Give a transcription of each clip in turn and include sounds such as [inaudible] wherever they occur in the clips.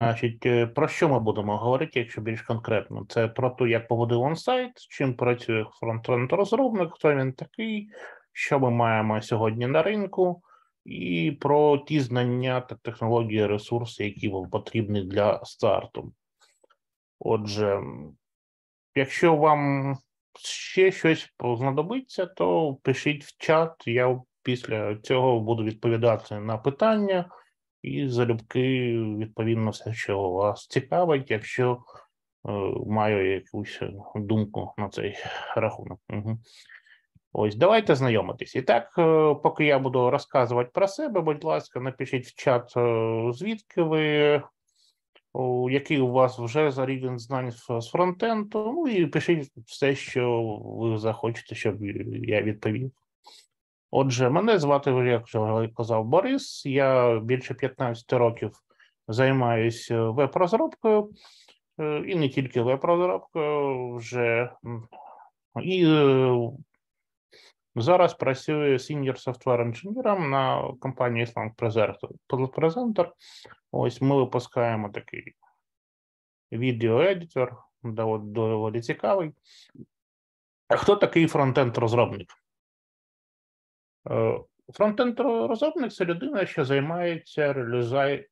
Значить, е, про що ми будемо говорити, якщо більш конкретно? Це про те, як поводив онсайт, чим працює фронтенд розробник, хто він такий, що ми маємо сьогодні на ринку, і про ті знання та технології, ресурси, які вам потрібні для старту. Отже, якщо вам ще щось знадобиться, то пишіть в чат. Я після цього буду відповідати на питання і залюбки відповідно все, що вас цікавить, якщо е, маю якусь е, думку на цей [laughs] рахунок. Угу. Ось, давайте знайомитись. І так, е, поки я буду розказувати про себе, будь ласка, напишіть в чат, е, звідки ви, який у вас вже за рівень знань з фронтенту, ну і пишіть все, що ви захочете, щоб я відповів. Отже, мене звати, як вже казав Борис. Я більше 15 років займаюся веб-розробкою е, і не тільки веб-розробкою вже і е, зараз працюю senior software інженером на компанії Slang Presenter. Ось ми випускаємо такий відеоедитор, доволі цікавий. Хто такий фронтенд розробник? Е, фронтенд розробник це людина, що займається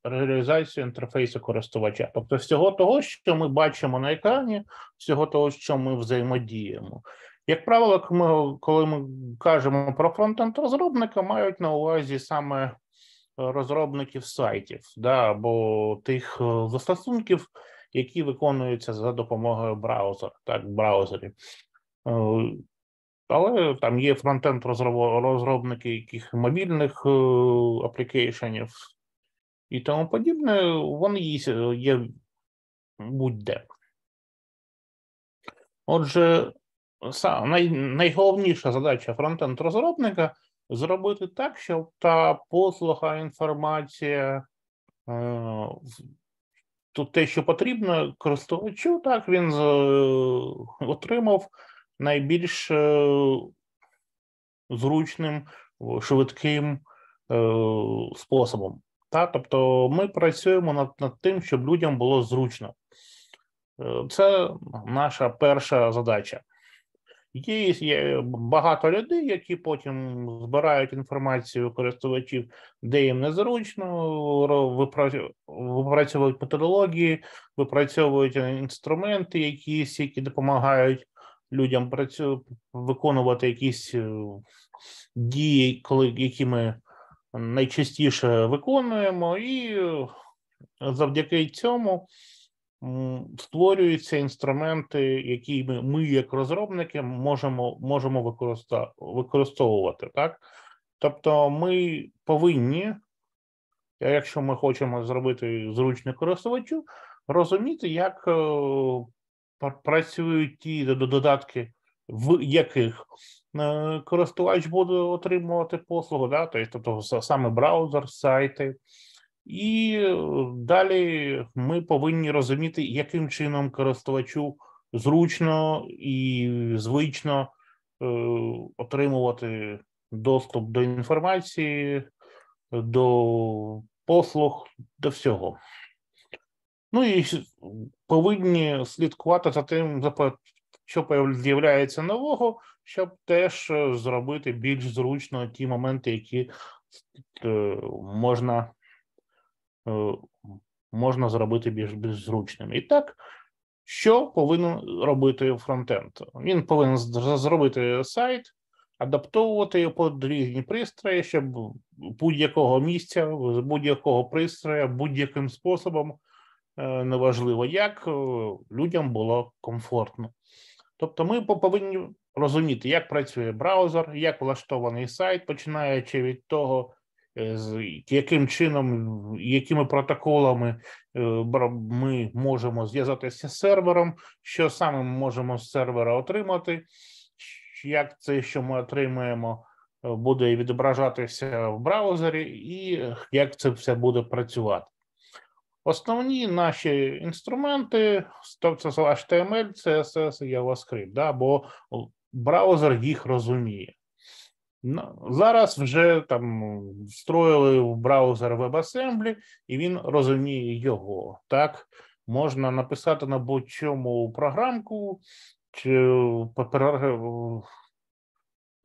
реалізацією інтерфейсу користувача, тобто всього того, що ми бачимо на екрані, всього того, що ми взаємодіємо. Як правило, ми, коли ми кажемо про фронтенд розробника, мають на увазі саме е, розробників сайтів, да, або тих е, застосунків, які виконуються за допомогою браузера, так, браузерів. Але там є фронтенд розробники яких мобільних е, аплікейшенів і тому подібне, вони є будь-де. Отже, най, найголовніша задача фронтенд розробника зробити так, щоб та послуга, інформація, е, те, що потрібно, користувачу, так він е, отримав найбільш е, зручним, швидким е, способом. Тобто ми працюємо над, над тим, щоб людям було зручно. Е, це наша перша задача. Є, є багато людей, які потім збирають інформацію користувачів, де їм незручно, випрацьовують методології, випрацьовують інструменти, якісь, які допомагають людям працю виконувати якісь е, дії, коли які ми найчастіше виконуємо, і е, завдяки цьому створюються інструменти, які ми, ми як розробники, можемо можемо використовувати. Так? Тобто, ми повинні, якщо ми хочемо зробити зручне користувачу, розуміти, як е, працюють ті додатки, в яких е, користувач буде отримувати послугу, да, тобто саме браузер, сайти. І е, далі ми повинні розуміти, яким чином користувачу зручно і звично е, отримувати доступ до інформації, до послуг, до всього. Ну і повинні слідкувати за тим, що з'являється нового, щоб теж е, зробити більш зручно ті моменти, які е, можна е, можна зробити більш, більш зручними. І так, що повинен робити фронтенд? Він повинен зробити сайт, адаптовувати його під різні пристрої, щоб будь-якого місця, з будь-якого пристрою, будь-яким способом. Е, неважливо як е, людям було комфортно. Тобто, ми повинні розуміти, як працює браузер, як влаштований сайт, починаючи від того, е, з яким чином, якими протоколами ми можемо зв'язатися з сервером, що саме ми можемо з сервера отримати, як це, що ми отримаємо, буде відображатися в браузері, і як це все буде працювати. Основні наші інструменти, тобто HTML, CSS і JavaScript, да, бо браузер їх розуміє. Ну, зараз вже там встроїли в браузер WebAssembly, і він розуміє його. Так, можна написати на будь-чому програмку, чи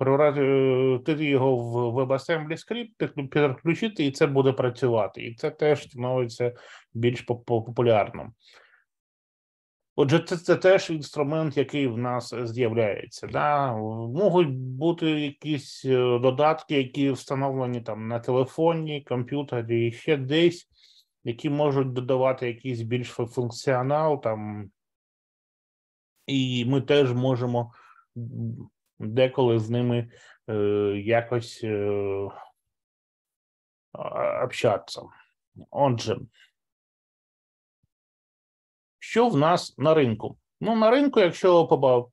Е, ти його в WebAssembly скрипт, переключити, і це буде працювати. І це теж становиться більш популярним. Отже, це це теж інструмент, який в нас з'являється. Да? Можуть бути якісь е, додатки, які встановлені там на телефоні, комп'ютері і ще десь, які можуть додавати якийсь більш функціонал там, і ми теж можемо деколи з ними е, якось е, общатися. Отже, що в нас на ринку? Ну, на ринку, якщо побав,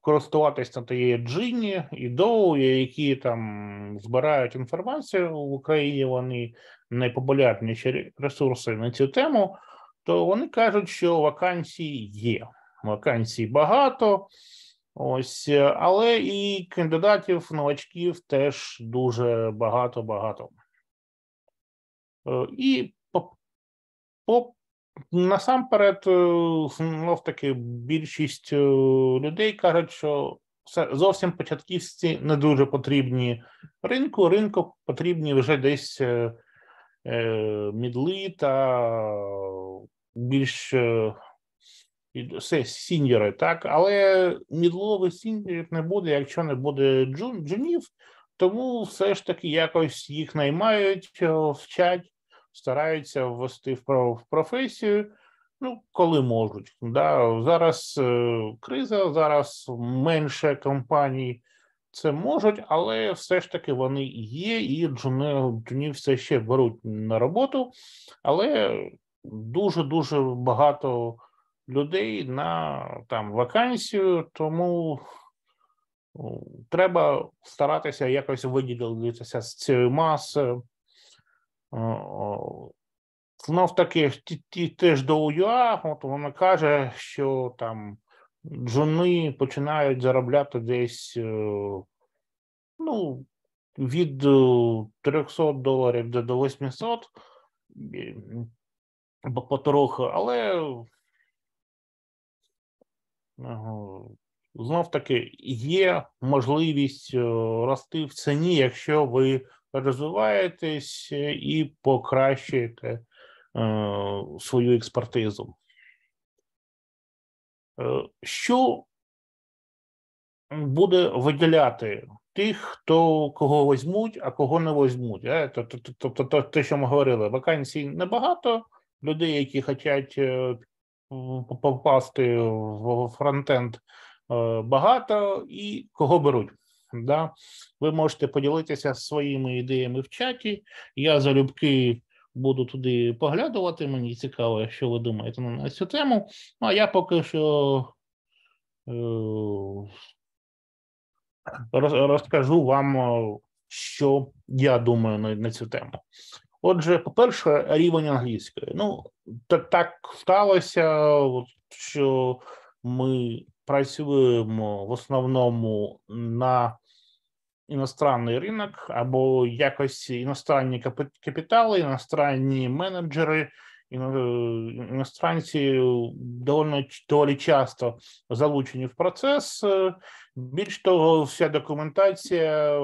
користуватися то джині і доу, які там збирають інформацію в Україні, вони найпопулярніші ресурси на цю тему, то вони кажуть, що вакансії є. Вакансій багато, Ось, е, але і кандидатів новачків теж дуже багато багато. Е, і по, насамперед, е, знов таки, більшість людей кажуть, що це зовсім початківці не дуже потрібні ринку. Ринку потрібні вже десь е, мідли та більш все сіньори, так але мідлових сіньорів не буде, якщо не буде джун, джунів, тому все ж таки якось їх наймають, е, вчать, стараються ввести в професію. Ну, коли можуть, да зараз е, криза, зараз менше компаній це можуть, але все ж таки вони є, і джуни, джунів все ще беруть на роботу, але дуже дуже багато людей на там вакансію, тому ну, треба старатися якось виділитися з цієї маси. Е, знов таки, теж до УЮА, от вона каже, що там джуни починають заробляти десь е, ну, від 300 е, доларів до 800 потроху, але знов таки є можливість е, рости в ціні, якщо ви розвиваєтесь е, і покращуєте е, свою експертизу. Що буде виділяти тих, хто кого візьмуть, а кого не візьмуть? Тобто, те, що ми говорили, вакансій небагато людей, які хочуть попасти в фронтенд е, багато і кого беруть. Да? Ви можете поділитися своїми ідеями в чаті. Я залюбки буду туди поглядувати. Мені цікаво, що ви думаєте на цю тему. Ну а я поки що е, розкажу вам, що я думаю на цю тему. Отже, по-перше, рівень англійської. Ну так так сталося, що ми працюємо в основному на іностранний ринок або якось іностранні капітали, іностранні менеджери, іностранці доволі, доволі часто залучені в процес. Більш того, вся документація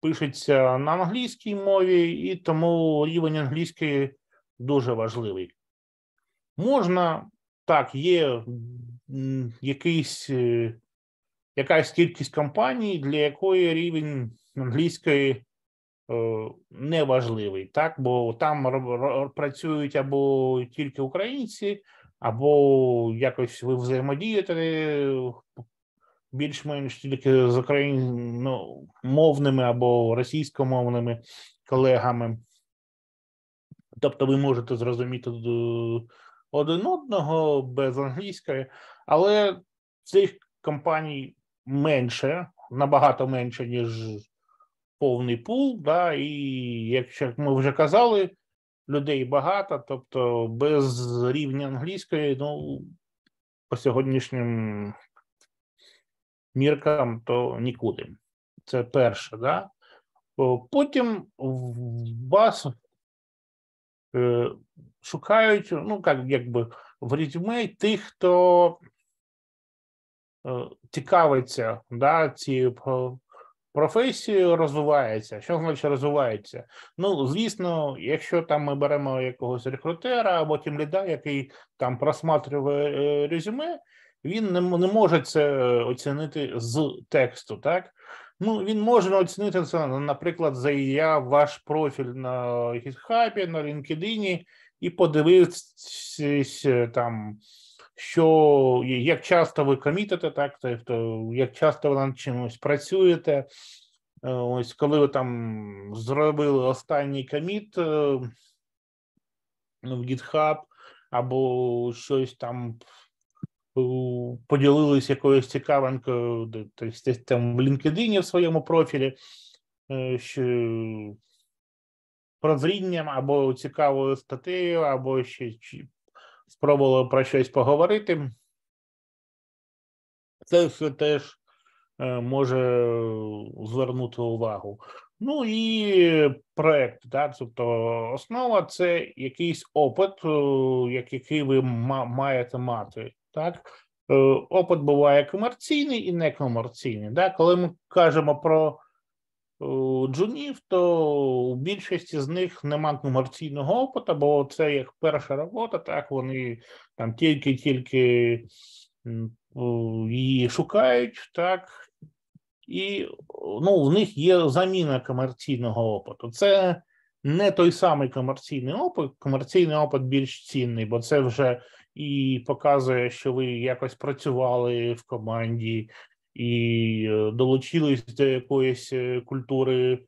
пишеться на англійській мові, і тому рівень англійської дуже важливий. Можна, так, є якийсь, е, якась кількість компаній, для якої рівень англійської е, не важливий, так, бо там працюють або тільки українці, або якось ви взаємодієте більш-менш тільки з україномовними ну, або російськомовними колегами. Тобто, ви можете зрозуміти е, один одного без англійської, але цих компаній менше, набагато менше, ніж повний пул. Да, І якщо ми вже казали, людей багато, тобто без рівня англійської, ну по сьогоднішнім міркам, то нікуди. Це перше, да? Потім вас е, шукають, ну, як, якби в резюме тих, хто е, цікавиться да, цією професією, розвивається. Що значить розвивається? Ну, звісно, якщо там ми беремо якогось рекрутера або тімліда, який там просматриває е, резюме, він не, не може це е, оцінити з тексту, так? Ну, він може оцінити це, наприклад, за я ваш профіль на GitHub, на LinkedIn і подивитись е, там, що як часто ви комітите, так, тобто, як часто ви над чимось працюєте. Е, ось коли ви там зробили останній коміт ну, в GitHub або щось там Е, поділились якоюсь цікавинкою десь там в LinkedIn в своєму профілі, е, що прозрінням або цікавою статтею, або ще спробували про щось поговорити. Це все теж е, може звернути увагу. Ну і проект, да, тобто основа це якийсь опит, який ви маєте мати. Так? Е, опит буває комерційний і некомерційний. Так? Коли ми кажемо про е, джунів, то у більшості з них нема комерційного опиту, бо це як перша робота, так вони там тільки-тільки е, її шукають, так, і ну, в них є заміна комерційного опиту. Це не той самий комерційний опит, комерційний опит більш цінний, бо це вже і показує, що ви якось працювали в команді і е, долучились до якоїсь е, культури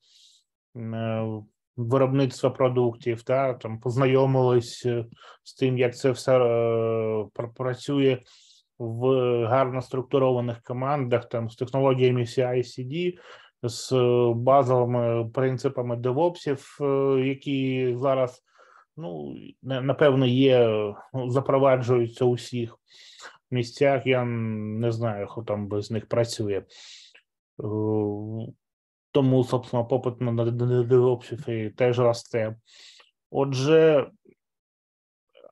е, виробництва продуктів, та там познайомились з тим, як це все працює в гарно структурованих командах, там з технологіями CI-CD, з базовими принципами девопсів, які зараз Ну, напевно, є, ну, запроваджуються у всіх місцях. Я не знаю, хто там без них працює. Е, тому, собственно, попит на DevOps теж росте. Отже,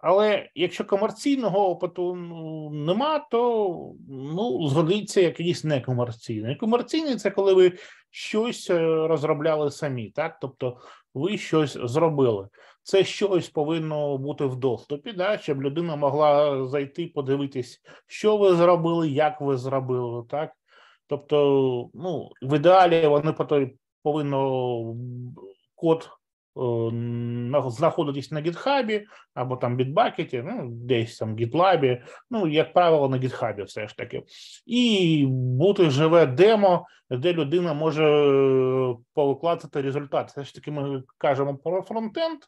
але якщо комерційного опиту ну, нема, то ну, згодиться якийсь некомерційний. Комерційний це коли ви щось е, розробляли самі, так? Тобто ви щось зробили це щось повинно бути в доступі, да, щоб людина могла зайти, подивитись, що ви зробили, як ви зробили, так. Тобто, ну, в ідеалі вони повинно код о, е, знаходитись на гітхабі або там бітбакеті, ну, десь там гітлабі, ну, як правило, на гітхабі все ж таки. І бути живе демо, де людина може е, повикладати результат. Все ж таки, ми кажемо про фронтенд,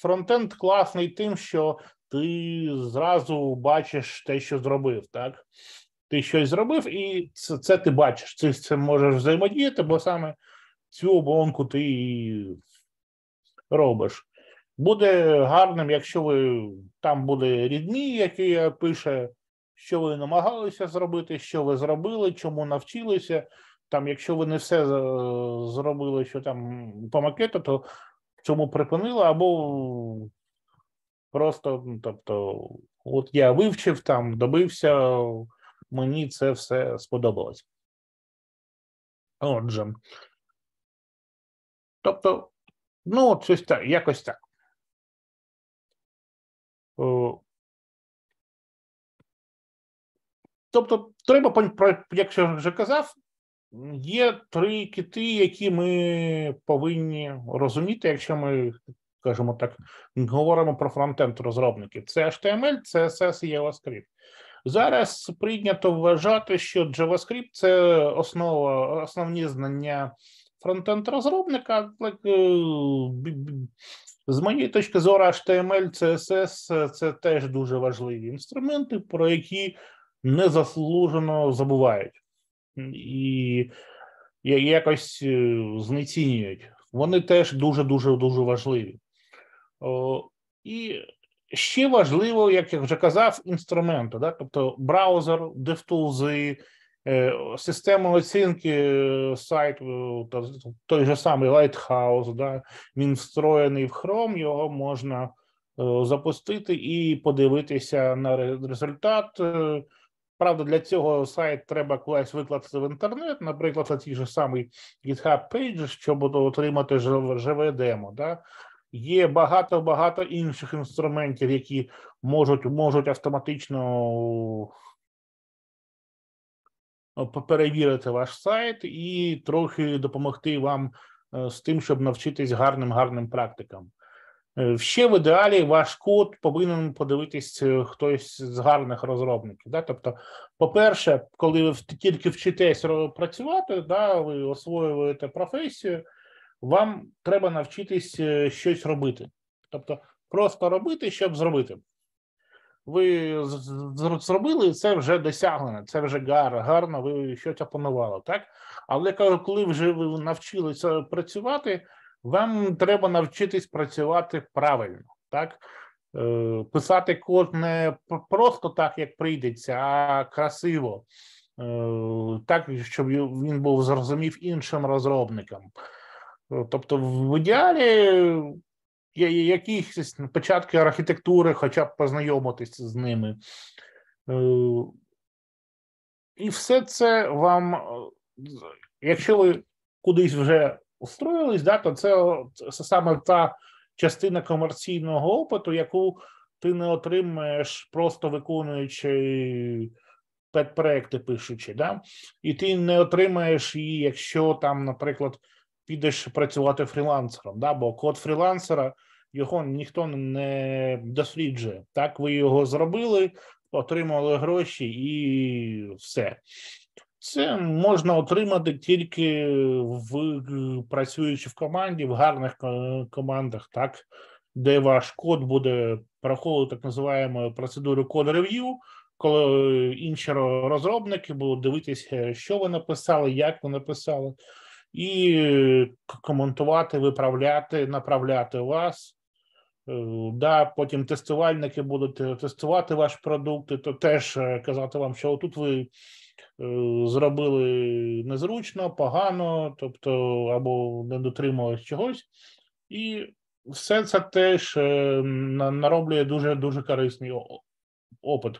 фронтенд класний тим, що ти зразу бачиш те, що зробив, так? Ти щось зробив, і це це ти бачиш. Ти з цим можеш взаємодіяти, бо саме цю оболонку ти і робиш. Буде гарним, якщо ви там буде рідні, які пише, що ви намагалися зробити, що ви зробили, чому навчилися. Там, якщо ви не все е, зробили, що там по макету, то цьому припинила, або просто, ну, тобто, от я вивчив там, добився, мені це все сподобалось. Отже. Тобто, ну, щось так, якось так. Тобто, треба, якщо вже казав, Є три кити, які ми повинні розуміти, якщо ми кажемо так, говоримо про фронтенд розробників. Це HTML, CSS і JavaScript. Зараз прийнято вважати, що JavaScript це основа, основні знання фронтенд розробника. Е, з моєї точки зору, HTML, CSS це теж дуже важливі інструменти, про які незаслужено забувають і якось е, знецінюють. Вони теж дуже дуже дуже важливі. І ще важливо, як я вже казав, інструменти, да? тобто браузер, DevTools, е, система оцінки е, сайту, та той же самий Lighthouse, да? він встроєний в Chrome, його можна запустити і подивитися на результат. Правда, для цього сайт треба кудись викласти в інтернет, наприклад, на ті ж самий GitHub Page, щоб отримати живе демо. Да? Є багато багато інших інструментів, які можуть можуть автоматично е, перевірити ваш сайт і трохи допомогти вам е, з тим, щоб навчитись гарним гарним практикам. Е, ще в ідеалі ваш код повинен подивитись е, хтось з гарних розробників. Да? Тобто, по-перше, коли ви тільки вчитесь працювати, да, ви освоюєте професію, вам треба навчитись е, щось робити. Тобто, просто робити, щоб зробити. Ви зробили це вже досягнене, це вже гарно, гарно ви щось опанували, так? Але коли вже ви навчилися працювати. Вам треба навчитись працювати правильно, так? Е, писати код не просто так, як прийдеться, а красиво, е, так, щоб він був зрозумів іншим розробникам. Е, тобто, в ідеалі є якісь початки архітектури, хоча б познайомитись з ними. І все це вам, якщо ви кудись вже устроїлись, да, то це, це саме та частина комерційного опиту, яку ти не отримаєш, просто виконуючи педпроекти пишучи, да? і ти не отримаєш її, якщо там, наприклад, підеш працювати фрілансером, да? бо код фрілансера його ніхто не досліджує. Так, ви його зробили, отримали гроші і все. Це можна отримати тільки в е, працюючи в команді, в гарних е, командах, так де ваш код буде проходити так називаємо процедуру код рев'ю, коли інші розробники будуть дивитися, е, що ви написали, як ви написали, і коментувати, виправляти, направляти вас. Да, Потім тестувальники будуть тестувати ваш продукт, то теж казати вам, що отут ви. Е, зробили незручно, погано, тобто або не дотримались чогось, і все це теж е, нароблює дуже дуже корисний опит.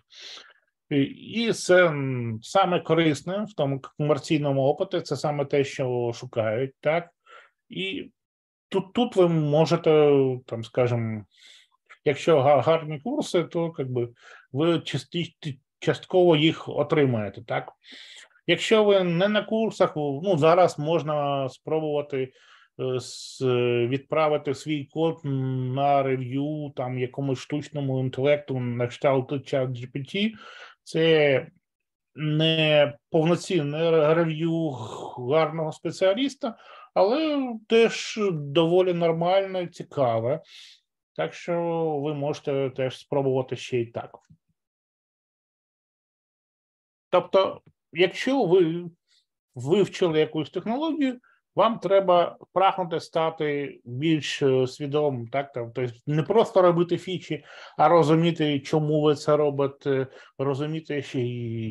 І це саме корисне в тому комерційному опиті, це саме те, що шукають, так? І тут тут ви можете, там, скажімо, якщо гарні курси, то якби ви часті, частково їх отримаєте. Так, якщо ви не на курсах, ну зараз можна спробувати е, відправити свій код на рев'ю там якомусь штучному інтелекту на кшталт GPT, це не повноцінне рев'ю гарного спеціаліста, але теж доволі нормальне і цікаве. Так що ви можете теж спробувати ще й так. Тобто, якщо ви вивчили якусь технологію, вам треба прагнути стати більш е, свідомим, так там тобто не просто робити фічі, а розуміти, чому ви це робите, розуміти,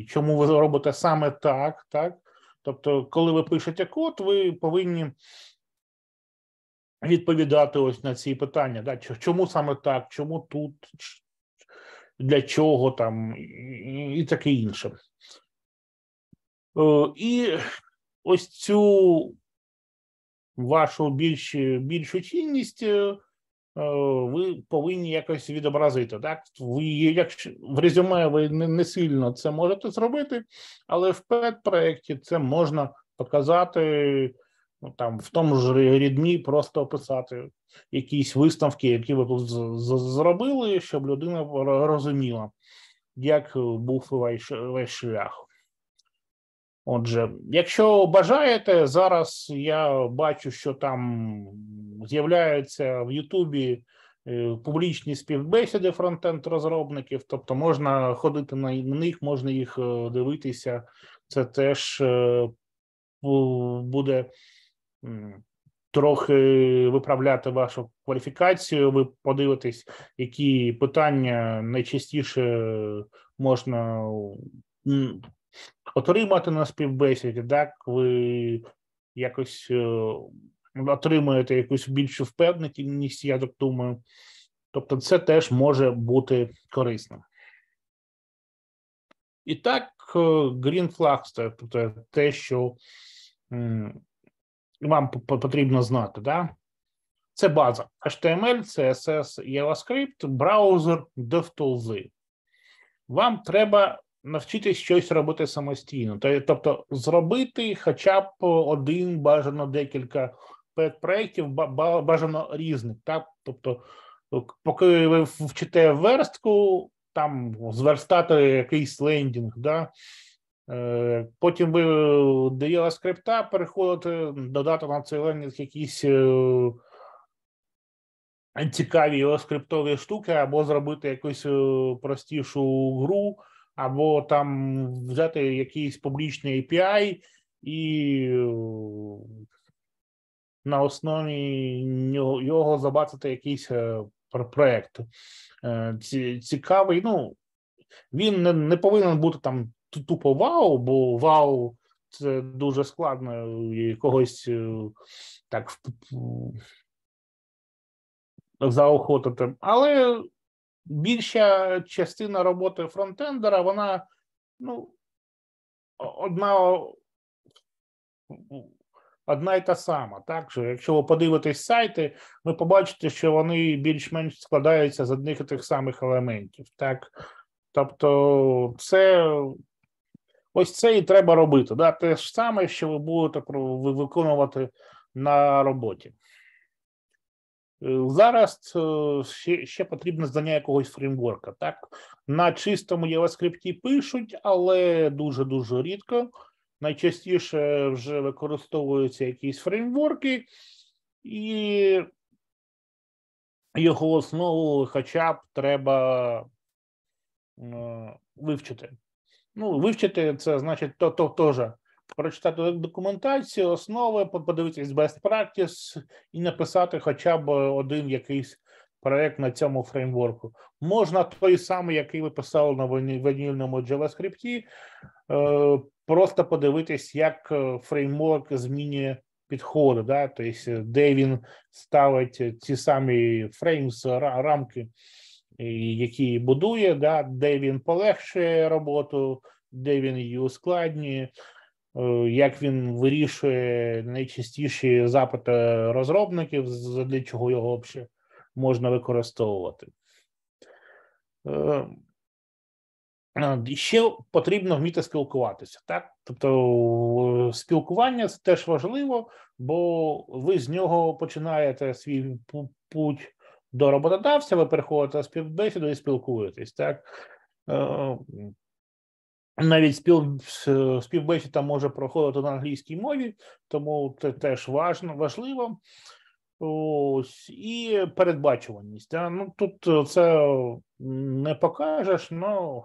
чому ви робите саме так, так. Тобто, коли ви пишете код, ви повинні відповідати ось на ці питання, да, чому саме так, чому тут, для чого там і таке інше. Е, і ось цю вашу більш, більшу цінність е, е, ви повинні якось відобразити. Так ви якщо в резюме ви не, не сильно це можете зробити, але в педпроєкті це можна показати ну, там в тому ж рідмі, просто описати якісь виставки, які ви тут зробили, щоб людина розуміла, як був ваш, ваш шлях. Отже, якщо бажаєте, зараз я бачу, що там з'являються в Ютубі е, публічні співбесіди фронтенд розробників, тобто можна ходити на них, можна їх е, дивитися. Це теж е, буде трохи виправляти вашу кваліфікацію. Ви подивитесь, які питання найчастіше можна отримати на співбесіді, так ви якось е, отримуєте якусь більшу впевненість, я так думаю. Тобто, це теж може бути корисним. І так, е, Green Flag, тобто, те, що вам потрібно знати, да? Це база HTML, CSS, JavaScript, браузер, DevTools. Вам треба навчитись щось робити самостійно, тобто зробити хоча б один бажано декілька проєктів, бажано різних. Так? Тобто, поки ви вчите верстку, там зверстати якийсь лендінг, да? Е, потім ви даєте скрипта, переходите, додати на цей лендінг якісь. Е, цікаві скриптові штуки, або зробити якусь е, простішу гру, або там взяти якийсь публічний API і е, на основі його забацати якийсь е, проект е, цікавий. Ну він не, не повинен бути там тупо вау, бо вау. Це дуже складно когось так заохотити, але більша частина роботи фронтендера, вона ну, одна одна і та сама. Так що, якщо ви подивитесь сайти, ви побачите, що вони більш-менш складаються з одних і тих самих елементів. Так, тобто, це. Ось це і треба робити. Да? Те ж саме, що ви будете виконувати на роботі. Зараз е, ще ще потрібне знання якогось фреймворка. Так на чистому JavaScript пишуть, але дуже дуже рідко. Найчастіше вже використовуються якісь фреймворки, і його основу хоча б треба е, вивчити. Ну, вивчити це значить, то то теж прочитати документацію, основи, подивитись best practice і написати хоча б один якийсь проект на цьому фреймворку. Можна той самий, який ви писали на ванільному JavaScript, е, просто подивитись, як е, фреймворк змінює підходи, да? тобто, е, де він ставить ці самі фреймс, рамки, які будує, да? де він полегшує роботу, де він її ускладнює. Е, як він вирішує найчастіші запити розробників, для чого його взагалі можна використовувати. Е, е, ще потрібно вміти спілкуватися, так? Тобто, спілкування це теж важливо, бо ви з нього починаєте свій путь до роботодавця, ви переходите співбесіду і спілкуєтесь, так? Навіть спів е, співбесіда може проходити на англійській мові, тому це теж важно, важливо. Ось, І передбачуваність. Да? Ну, Тут е, це е, не покажеш, але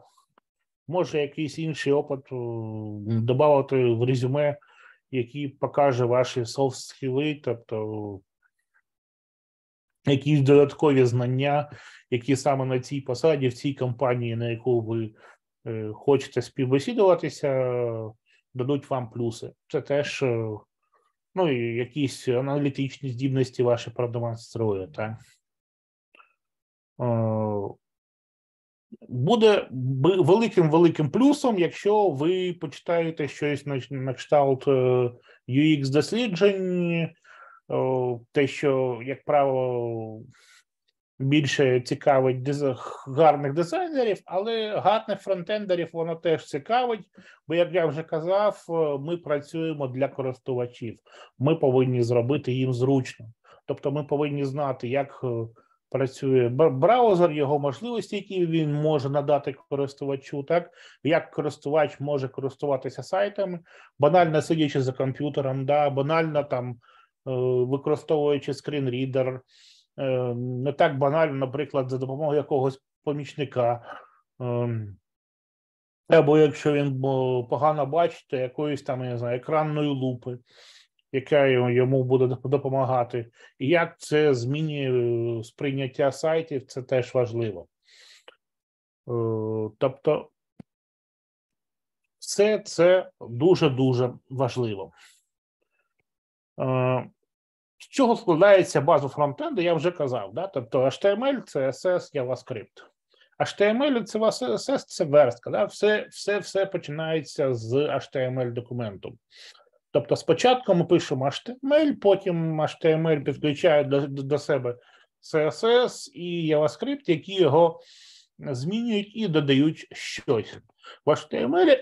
може якийсь інший опит додати в резюме, який покаже ваші софт скіли, тобто якісь додаткові знання, які саме на цій посаді, в цій компанії, на яку ви. Е, хочете співбесідуватися, дадуть вам плюси. Це теж е, ну, і якісь аналітичні здібності ваші продемонструє. Так? Е, буде великим-великим плюсом, якщо ви почитаєте щось на кшталт UX-досліджень, те, що, як правило, більше цікавить диз... гарних дизайнерів, але гарних фронтендерів воно теж цікавить. Бо, як я вже казав, е, ми працюємо для користувачів. Ми повинні зробити їм зручно. Тобто, ми повинні знати, як е, працює браузер, його можливості, які він може надати користувачу, так як користувач може користуватися сайтами, банально сидячи за комп'ютером, да банально там е, використовуючи скрінрідер, Ем, не так банально, наприклад, за допомогою якогось помічника, ем, або якщо він погано бачить, якоїсь там я не знаю, екранної лупи, яка йому буде допомагати, і як це змінює е, сприйняття сайтів, це теж важливо. Е, тобто, все це дуже дуже важливо. Е, з чого складається база фронтенду, я вже казав. Да? Тобто HTML, CSS, JavaScript. HTML, CSS – це верстка. Да? Все все, все починається з HTML документу. Тобто, спочатку ми пишемо HTML, потім HTML підключає до, до себе CSS і JavaScript, які його змінюють і додають щось. В HTML,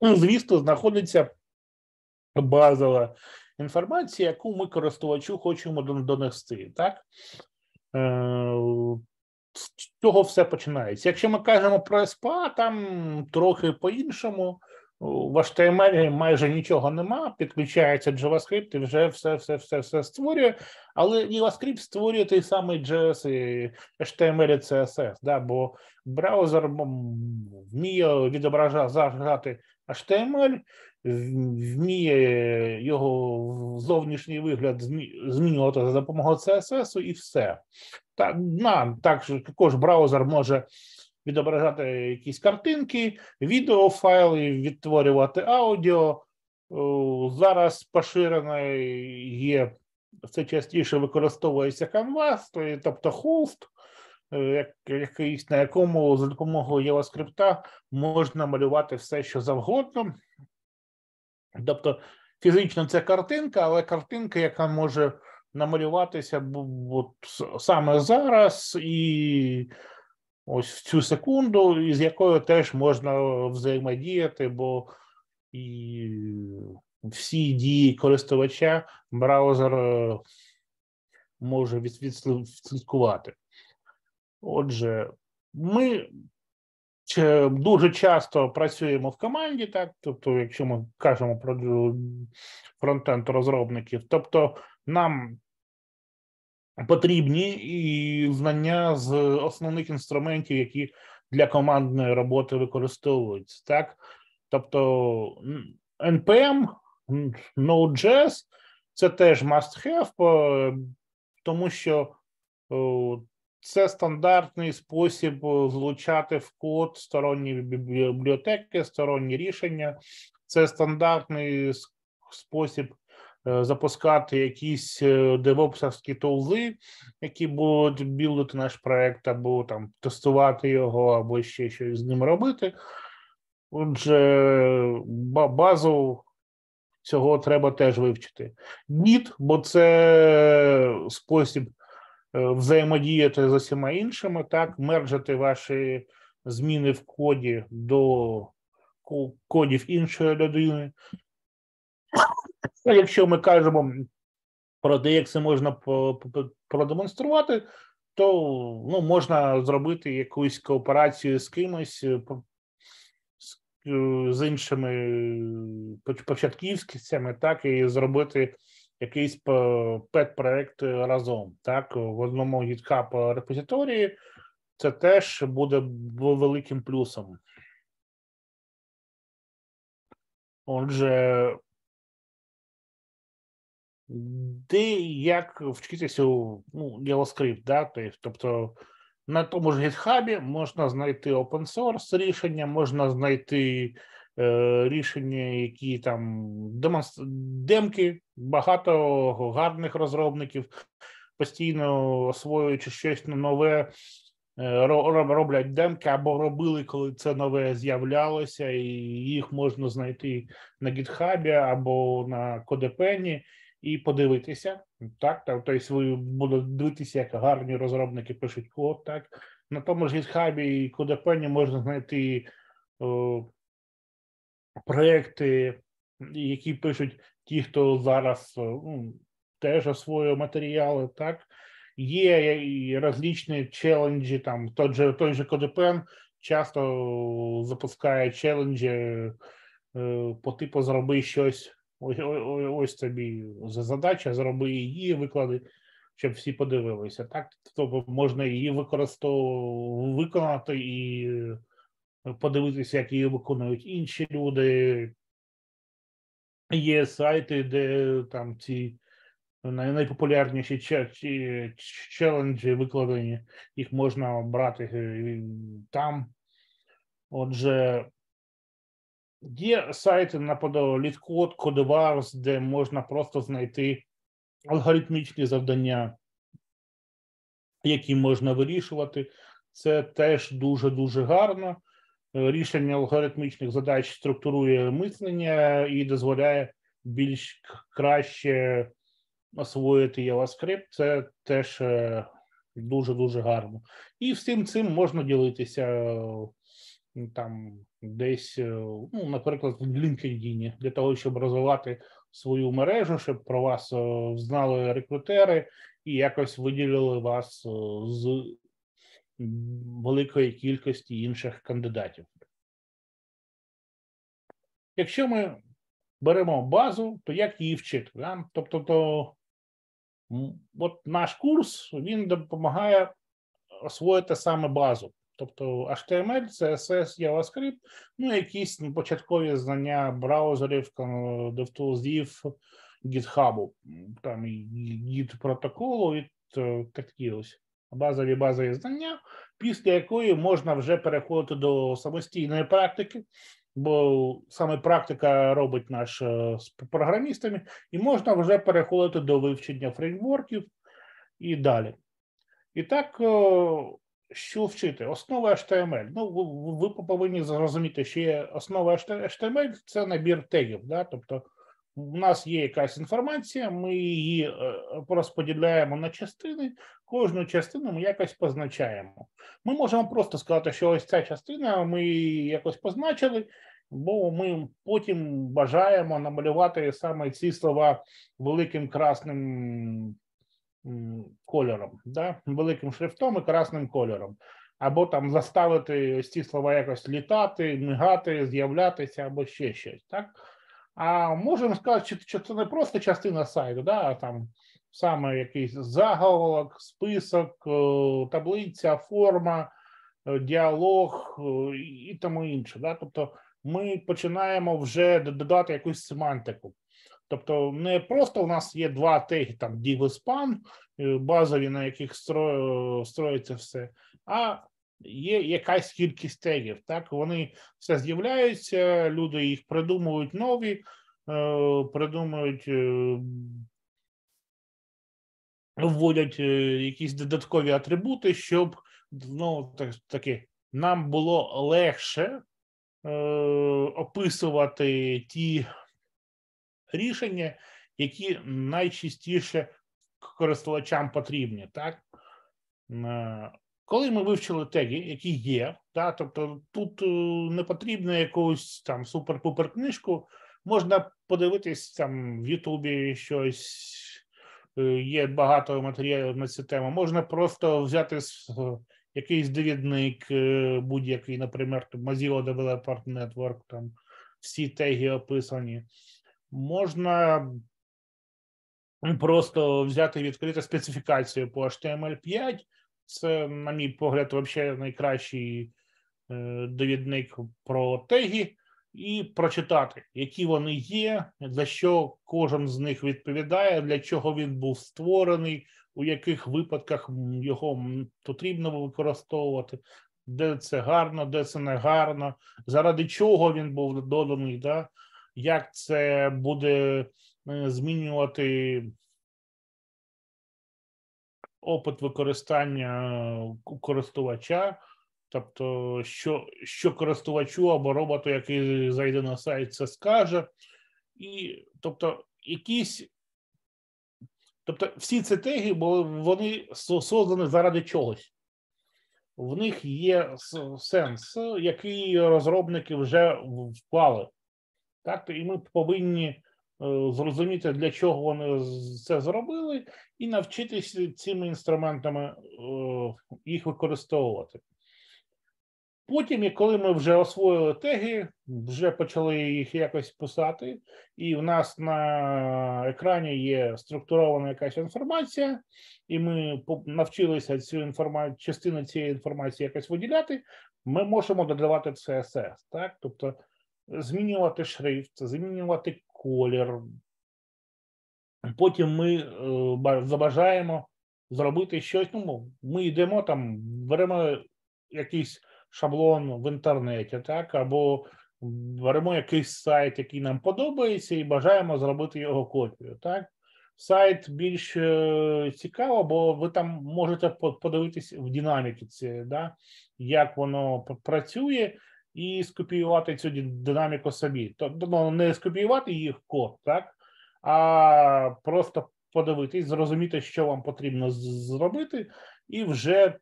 [coughs] звісно, знаходиться базова інформації, яку ми користувачу хочемо донести. Так? Е, з цього все починається. Якщо ми кажемо про СПА, там трохи по-іншому. В HTML майже нічого нема, підключається JavaScript і вже все все все все створює. Але JavaScript створює той самий JS і HTML і CSS, да, бо браузер вміє відображати HTML вміє його зовнішній вигляд змінювати за допомогою CSS, і все. Так, на, так також браузер може відображати якісь картинки, відеофайли, відтворювати аудіо. Зараз поширено є все частіше використовується Canvas, тобто хост, е, якийсь на якому за допомогою JavaScript можна малювати все, що завгодно. Тобто фізично це картинка, але картинка, яка може намалюватися от саме зараз і ось в цю секунду, із якою теж можна взаємодіяти, бо і всі дії користувача браузер е, може відслідкувати. Отже, ми Е, дуже часто працюємо в команді, так тобто, якщо ми кажемо про фронтенд розробників, тобто нам потрібні і знання з основних інструментів, які для командної роботи використовуються, так тобто NPM, Node.js – це теж must have, е, тому що це стандартний спосіб е, злучати в код сторонні бібліотеки, сторонні рішення, це стандартний спосіб е, запускати якісь е, девопсовські тулзи, які будуть білити наш проект, або там тестувати його, або ще щось з ним робити. Отже, базу цього треба теж вивчити. Ніт, бо це спосіб Е, взаємодіяти з усіма іншими, так, мерджити ваші зміни в коді до кодів іншої людини. Ну, якщо ми кажемо про те, як це можна продемонструвати, то ну, можна зробити якусь кооперацію з кимось е, е, з іншими початківськими, так і зробити якийсь е, пет-проект е, разом, так, в одному GitHub репозиторії, це теж буде великим плюсом. Отже, де як вчитися у ну, JavaScript, да? тобто на тому ж GitHub можна знайти open source рішення, можна знайти Е, рішення, які там демонстр... демки, багато гарних розробників постійно освоюючи щось нове, е, роблять демки або робили, коли це нове з'являлося, і їх можна знайти на гітхабі або на кодепені. І подивитися, так, так тобто ви будете дивитися, як гарні розробники пишуть код, так. На тому ж Гітхабі і кодепені можна знайти проекти, які пишуть ті, хто зараз е, ну, теж освоює матеріали, так є е, і розлічні челенджі. Там той же той же Кодепен часто запускає челенджі е, по типу зроби щось. Ось ось тобі задача, зроби її, виклади, щоб всі подивилися. Так, тобто можна її використовувати, виконати і подивитися, як її виконують інші люди. Є сайти, де там ці найпопулярніші челенджі викладені, їх можна брати е, там. Отже, є сайти наподобають Літкод, Кодеварс, де можна просто знайти алгоритмічні завдання, які можна вирішувати. Це теж дуже дуже гарно рішення алгоритмічних задач структурує мислення і дозволяє більш краще освоїти JavaScript. Це теж е, дуже дуже гарно. І всім цим можна ділитися е, там десь, е, ну, наприклад, в LinkedIn, для того, щоб розвивати свою мережу, щоб про вас знали рекрутери і якось виділили вас з великої кількості інших кандидатів. Якщо ми беремо базу, то як її вчити? Да? Тобто, то, от наш курс він допомагає освоїти саме базу. Тобто HTML, CSS, JavaScript, ну, якісь початкові знання браузерів, DevTools, GitHub, там, Git протоколу і е, такі ось базові базові знання, після якої можна вже переходити до самостійної практики, бо саме практика робить нас е, програмістами, і можна вже переходити до вивчення фреймворків і далі. І так, е, що вчити? Основа HTML. Ну, ви, ви повинні зрозуміти, що є основа HTML це набір тегів, да? тобто у нас є якась інформація, ми її е, розподіляємо на частини. Кожну частину ми якось позначаємо. Ми можемо просто сказати, що ось ця частина ми її якось позначили, бо ми потім бажаємо намалювати саме ці слова великим красним кольором, да? великим шрифтом і красним кольором. Або там заставити ось ці слова якось літати, мигати, з'являтися, або ще щось. так? А можемо сказати, що це не просто частина сайту, да, а там саме якийсь заголовок, список, е, таблиця, форма, е, діалог е, і тому інше. Да? Тобто ми починаємо вже додати якусь семантику. Тобто, не просто у нас є два теги, там DivSpan, базові, на яких строїться все, а є якась кількість тегів. Так вони все з'являються, люди їх придумують нові, е, придумують, е, вводять е, якісь додаткові атрибути, щоб ну так таки нам було легше описувати ті рішення, які найчастіше користувачам потрібні, так коли ми вивчили теги, які є, да, тобто тут е, не потрібно якусь там супер-пупер книжку, можна подивитись там в Ютубі щось, е, є багато матеріалів на цю тему. Можна просто взяти е, якийсь довідник, будь-який, наприклад, Mozilla Developer Network, там всі теги описані, можна. Просто взяти і відкрити специфікацію по HTML5 це, на мій погляд, взагалі найкращий е, довідник про теги і прочитати, які вони є, за що кожен з них відповідає, для чого він був створений, у яких випадках його потрібно використовувати, де це гарно, де це не гарно, заради чого він був доданий, да? як це буде е, змінювати опит використання е, користувача, тобто, що що користувачу або роботу, який зайде на сайт, це скаже, і тобто, якісь. Тобто всі ці теги, вони создані заради чогось. В них є сенс, який розробники вже вклали. Так, І ми повинні Е, зрозуміти, для чого вони це зробили, і навчитися цими інструментами е, їх використовувати. Потім, коли ми вже освоїли теги, вже почали їх якось писати, і в нас на екрані є структурована якась інформація, і ми навчилися цю інформацію, частину цієї інформації якось виділяти, ми можемо додавати в CSS, так? Тобто змінювати шрифт, змінювати колір. Потім ми е, забажаємо зробити щось. Ну, Ми йдемо там, беремо якийсь шаблон в інтернеті, так, або беремо якийсь сайт, який нам подобається, і бажаємо зробити його копію. так. Сайт більш е, цікаво, бо ви там можете подивитись в динаміці, да, як воно працює і скопіювати цю динаміку самі. Тобто ну, не скопіювати їх код, так а просто подивитись, зрозуміти, що вам потрібно зробити, і вже е,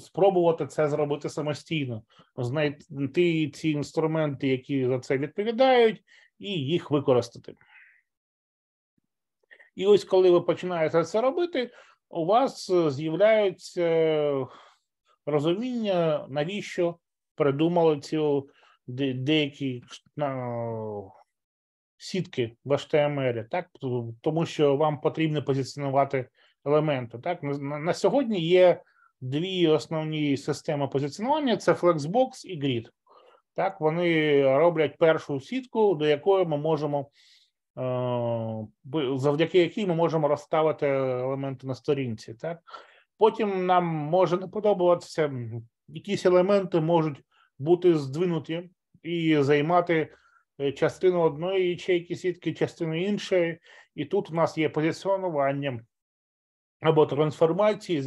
спробувати це зробити самостійно, ну, знайти ці інструменти, які за це відповідають, і їх використати. І ось коли ви починаєте це робити, у вас е, з'являється е, розуміння, навіщо придумали цю де, деякі ну, сітки в HTML, так тому що вам потрібно позиціонувати елементи. Так на, на сьогодні є дві основні системи позиціонування: це Flexbox і Grid. Так, вони роблять першу сітку, до якої ми можемо. Завдяки якій ми можемо розставити елементи на сторінці, так потім нам може не подобатися якісь елементи можуть бути здвинуті і займати е, частину одної ячейки сітки, частину іншої. І тут у нас є позиціонування або трансформації,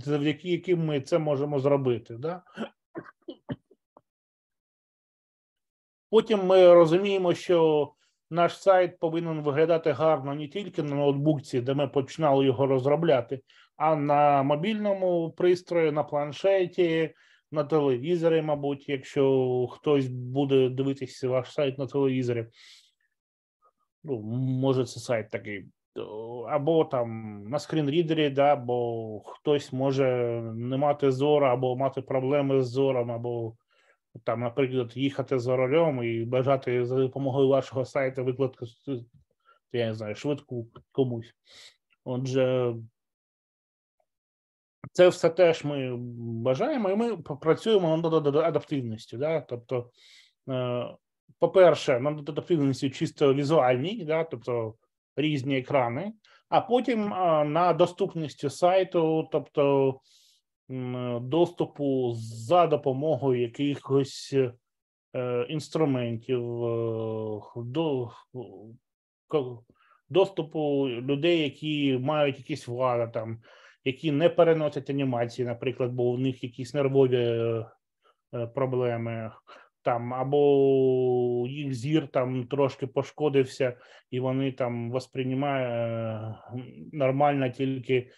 завдяки яким ми це можемо зробити. Да? Потім ми розуміємо, що наш сайт повинен виглядати гарно не тільки на ноутбукці, де ми починали його розробляти, а на мобільному пристрої, на планшеті, на телевізорі, мабуть, якщо хтось буде дивитися ваш сайт на телевізорі, ну, може, це сайт такий. Або там на скрінрідері, да, бо хтось може не мати зору, або мати проблеми з зором, або там, наприклад, їхати за рольом і бажати за допомогою вашого сайту викладку, я не знаю, швидку комусь. Отже, це все теж ми бажаємо, і ми працюємо над адаптивністю. Да? Тобто, е, по-перше, над адаптивністю чисто візуальній, да? тобто різні екрани, а потім е, на доступністю сайту, тобто е, доступу за допомогою якихось інструментів, до доступу людей, які мають якісь влада там які не переносять анімації, наприклад, бо в них якісь нервові е, е, проблеми там, або їх зір там трошки пошкодився, і вони там восприймають е, нормально тільки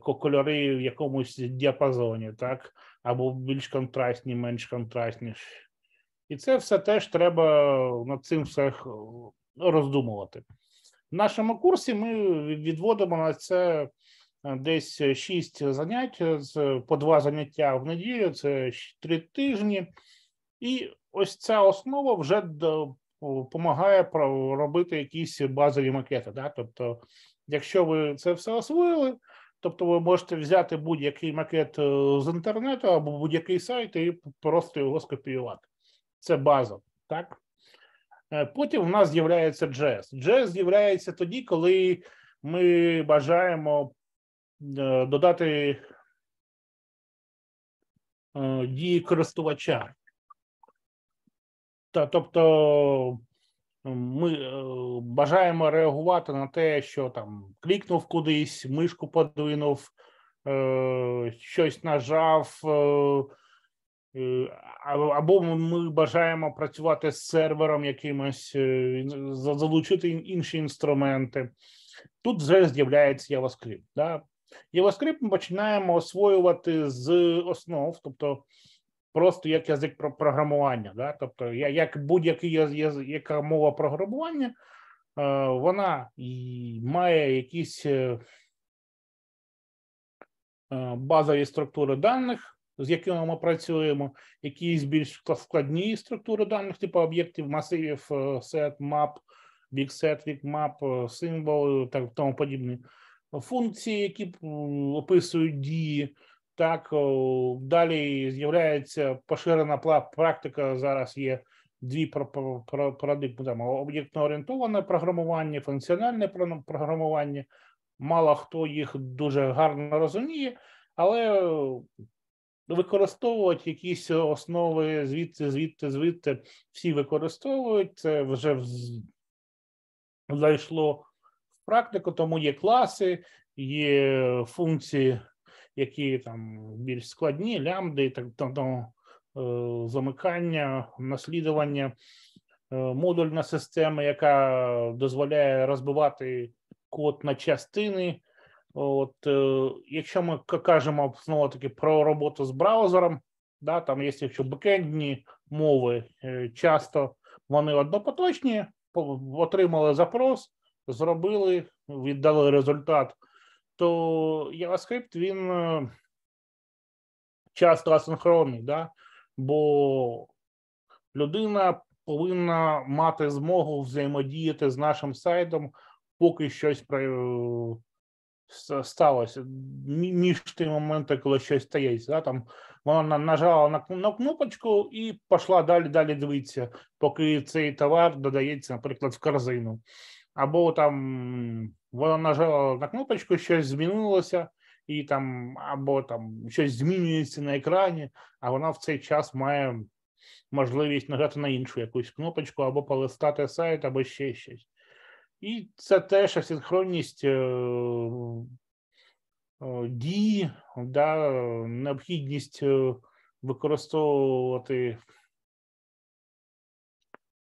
кольори в якомусь діапазоні, так, або більш контрастні, менш контрастні. І це все теж треба над цим все роздумувати. В нашому курсі ми відводимо на це десь шість занять по два заняття в неділю, це три тижні, і ось ця основа вже допомагає робити якісь базові макети. Да? Тобто, якщо ви це все освоїли, тобто ви можете взяти будь-який макет е, з інтернету або будь-який сайт і просто його скопіювати. Це база, так? Е, потім в нас з'являється JS. JS з'являється тоді, коли ми бажаємо Е, додати е, дії користувача. Та, Тобто ми е, бажаємо реагувати на те, що там клікнув кудись, мишку подвинув, щось нажав. Або ми бажаємо працювати з сервером якимось, залучити інші інструменти. Тут вже з'являється JavaScript. Да? JavaScript ми починаємо освоювати з основ, тобто просто як язик програмування. Да? Тобто, як будь-який яка мова програмування, е, вона і має якісь е, е, базові структури даних. З якими ми працюємо, якісь більш складні структури даних, типу об'єктів, масивів, сет, мап, біксет, вікмап, символ та тому подібне функції, які описують дії. Так далі з'являється поширена практика. Зараз є дві парадигми, там об'єктно орієнтоване програмування, функціональне програмування. Мало хто їх дуже гарно розуміє, але використовують якісь основи звідти, звідти, звідти всі використовують. Це вже зайшло практику, тому є класи, є функції, які там більш складні, лямбди і так тому е, замикання, наслідування, е, модульна система, яка дозволяє розбивати код на частини. От, е, Якщо ми кажемо знову таки про роботу з браузером, да, там є якщо бекендні мови, часто вони однопоточні, отримали запрос, зробили, віддали результат, то JavaScript він е, часто асинхронний, да? бо людина повинна мати змогу взаємодіяти з нашим сайтом, поки щось е, сталося між тим моментом, коли щось стається. Да? Там вона нажала на на кнопочку і пішла далі далі дивитися, поки цей товар додається, наприклад, в корзину або там вона нажала на кнопочку, щось змінилося, і там, або там щось змінюється на екрані, а вона в цей час має можливість нажати на іншу якусь кнопочку, або полистати сайт, або ще щось. І це теж асинхронність е, е, дій, да, необхідність е, використовувати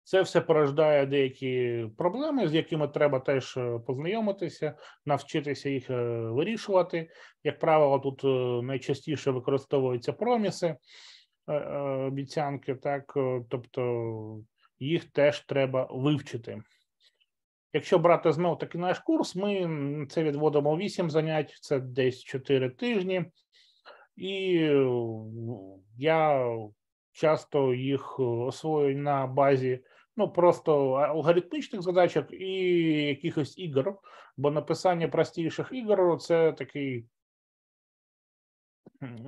це все порождає деякі проблеми, з якими треба теж е, познайомитися, навчитися їх е, вирішувати. Як правило, тут е, найчастіше використовуються проміси обіцянки, так тобто їх теж треба вивчити. Якщо брати знов таки наш курс, ми це відводимо 8 занять, це десь 4 тижні, і я часто їх освоюю на базі ну просто алгоритмічних задачок і якихось ігор, бо написання простіших ігор це такий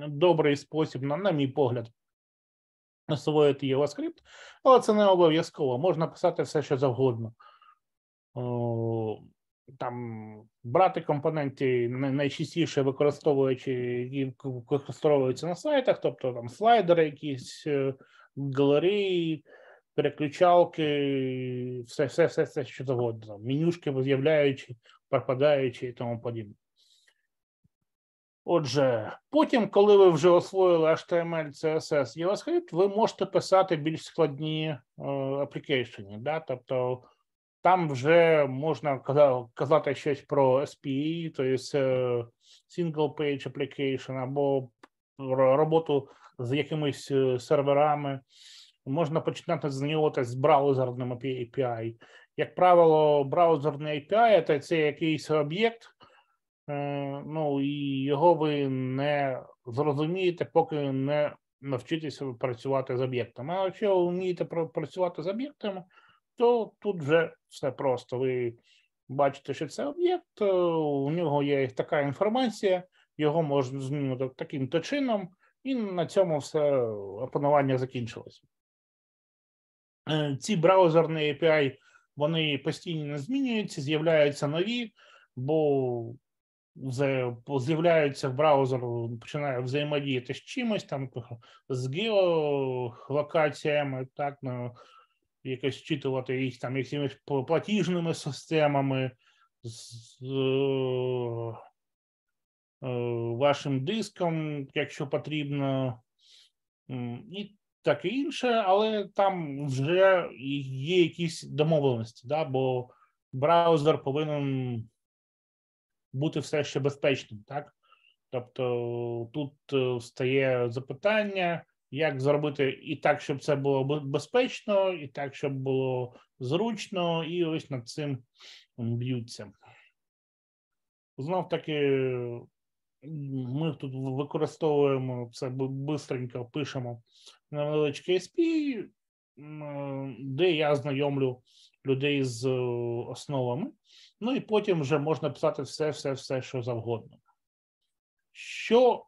добрий спосіб, на, на мій погляд, освоїти JavaScript, але це не обов'язково. Можна писати все, що завгодно. там брати компоненти найчастіше використовуючи, які використовуються на сайтах, тобто там слайдери, якісь е, галереї переключалки, все, все, все, все що завгодно. Менюшки з'являючі, пропадаючи і тому подібне. Отже, потім, коли ви вже освоїли HTML, CSS, JavaScript, ви можете писати більш складні е, аплікейшені. Да? Тобто там вже можна казати щось про SPE, тобто е, Single Page Application, або роботу з якимись е, серверами можна починати знайомитися з браузерним API. Як правило, браузерний API це, це якийсь об'єкт, е, ну і його ви не зрозумієте, поки не навчитеся працювати з об'єктами. А якщо ви вмієте працювати з об'єктами, то тут вже все просто. Ви бачите, що це об'єкт, е, у нього є така інформація, його можна змінити таким то чином, і на цьому все опанування закінчилось. Е, ці браузерні API вони постійно змінюються, з'являються нові, бо з'являються в браузер, починає взаємодіяти з чимось, там з геолокаціями, так, ну, якось вчитувати їх там якимись платіжними системами, з е, е, вашим диском, якщо потрібно, і так і інше, але там вже є якісь домовленості, да, бо браузер повинен бути все ще безпечним, так? Тобто тут е, стає запитання, як зробити і так, щоб це було безпечно, і так, щоб було зручно, і ось над цим б'ються. Знов таки, ми тут використовуємо э, все бистренько, пишемо на невеличкий SP, э, де я знайомлю людей з э, основами. Ну і потім вже можна писати все-все-все, що завгодно. Що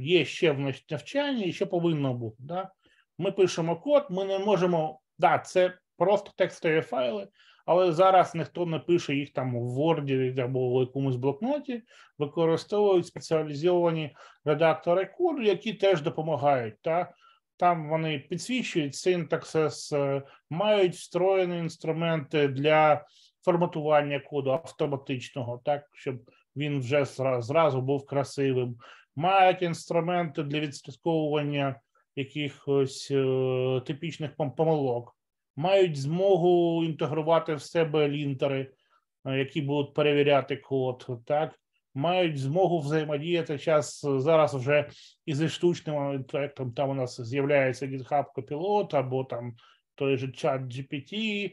є ще в навчанні і що повинно бути. Да? Ми пишемо код, ми не можемо. Да, це просто текстові файли, але зараз ніхто не пише їх там в Word або в якомусь блокноті, використовують спеціалізовані редактори коду, які теж допомагають. Та? Там вони підсвічують синтаксис, е, мають встроєні інструменти для форматування коду автоматичного, так, щоб він вже зразу був красивим, мають інструменти для відслідковування якихось е, типічних помилок мають змогу інтегрувати в себе лінтери, е, які будуть перевіряти код, так мають змогу взаємодіяти час е, зараз вже із зі штучним інтелектом. Там у нас з'являється GitHub Copilot або там той же чат GPT.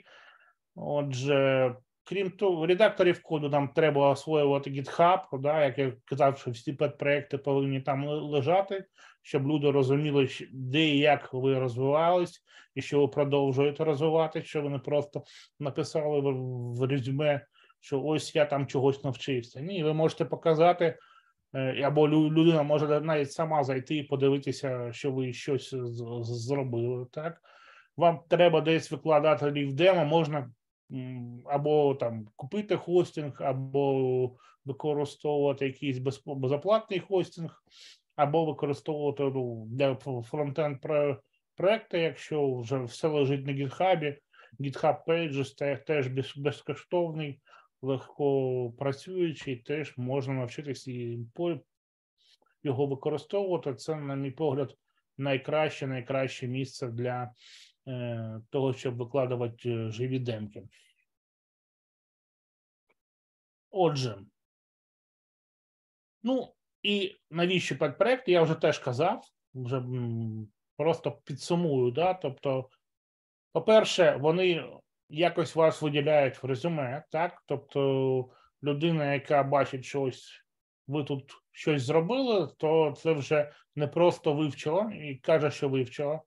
Отже, Крім того, редакторів коду нам треба освоювати GitHub, да, як я казав, що всі підпроекти повинні там лежати, щоб люди розуміли, де і як ви розвивались, і що ви продовжуєте розвивати, що вони просто написали в резюме, що ось я там чогось навчився. Ні, ви можете показати, е, або людина може навіть сама зайти і подивитися, що ви щось зробили. Так вам треба десь викладати лівдемо, можна або там купити хостинг, або використовувати якийсь безплатний хостинг, або використовувати ну, для фронтенд проекту, якщо вже все лежить на гітхабі. GitHub Pages теж безкоштовний, легко працюючий, теж можна навчитися і його використовувати. Це, на мій погляд, найкраще найкраще місце для Е, того, щоб викладувати е, живі демки. Отже, ну і навіщо педпроект, я вже теж казав, вже просто підсумую. да, Тобто, по-перше, вони якось вас виділяють в резюме, так? Тобто, людина, яка бачить щось, ви тут щось зробили, то це вже не просто вивчило і каже, що вивчило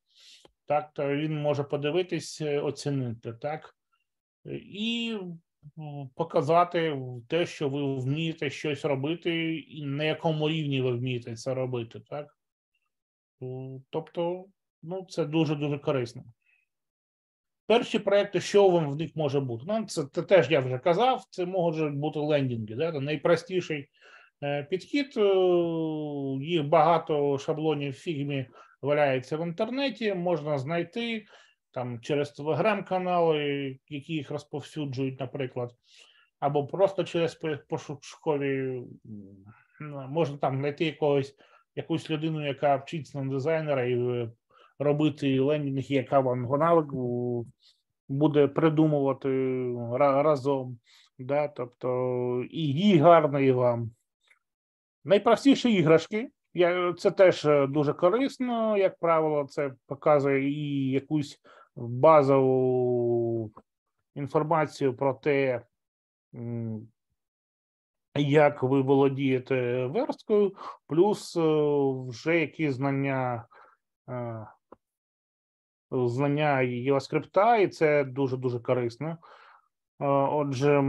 так то він може подивитись, е, оцінити так і показати те, що ви вмієте щось робити, і на якому рівні ви вмієте це робити, так? Е, тобто, ну, це дуже дуже корисно. Перші проекти, що вам в них може бути? Ну, це, це теж я вже казав, це можуть бути лендінги. Да? Це найпростіший е, підхід, їх багато шаблонів в фігмі валяється в інтернеті, можна знайти там через телеграм-канали, е, які їх розповсюджують, наприклад, або просто через пошукові можна там знайти якогось якусь людину, яка вчиться на дизайнера і е, робити лендінг, яка вона буде придумувати разом. Да? Тобто і їй гарно, вам. Найпростіші іграшки. Я, е, Це теж е, дуже корисно, як правило, це показує і якусь базову інформацію про те, як ви володієте версткою, плюс е, вже які знання знання його скрипта, і це дуже-дуже корисно. Отже,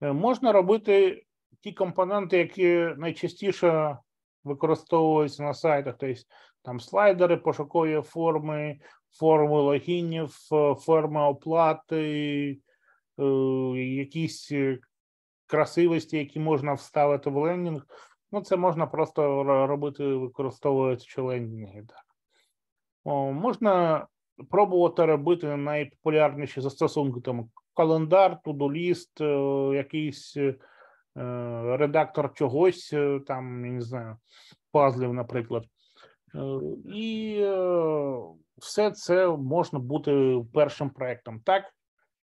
можна робити ті компоненти, які найчастіше використовуються на сайтах, тобто там слайдери, пошукові форми, форми логінів, е, форми оплати, е, якісь е, красивості, які можна вставити в лендінг. Ну, це можна просто робити, використовуючи лендінги. Так. О, можна пробувати робити найпопулярніші застосунки, там календар, тудоліст, якийсь Е, редактор чогось, е, там, я не знаю, пазлів, наприклад. Е, і все це можна бути першим проектом. Так,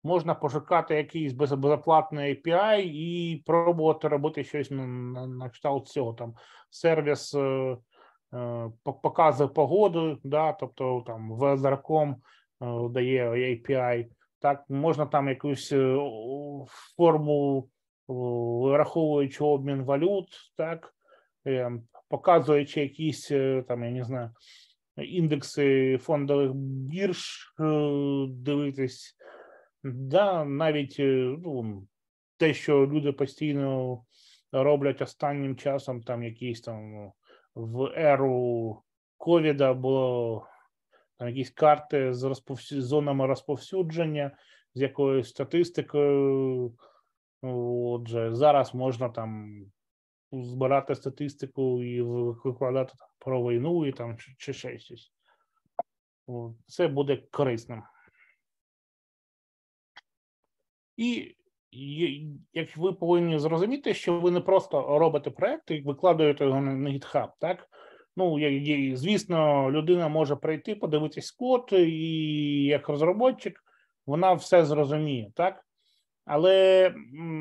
можна пошукати якийсь безоплатний API і пробувати робити щось на, на, на кшталт цього. Там сервіс е, показує погоду, да, тобто там Weather.com дає API. Так, можна там якусь форму враховуючи обмін валют, так ем, показуючи якісь е, там, я не знаю, індекси фондових бірж, е, дивитись, да, навіть е, ну, те, що люди постійно роблять останнім часом, там якісь там в еру ковіда було там якісь карти з розповсю... зонами розповсюдження, з якоюсь статистикою. Отже, зараз можна там збирати статистику і викладати про війну і там чи ще щось. Це буде корисним. І як ви повинні зрозуміти, що ви не просто робите проект і викладаєте його на GitHub, так? Ну, звісно, людина може прийти, подивитись код, і як розробник вона все зрозуміє, так? Але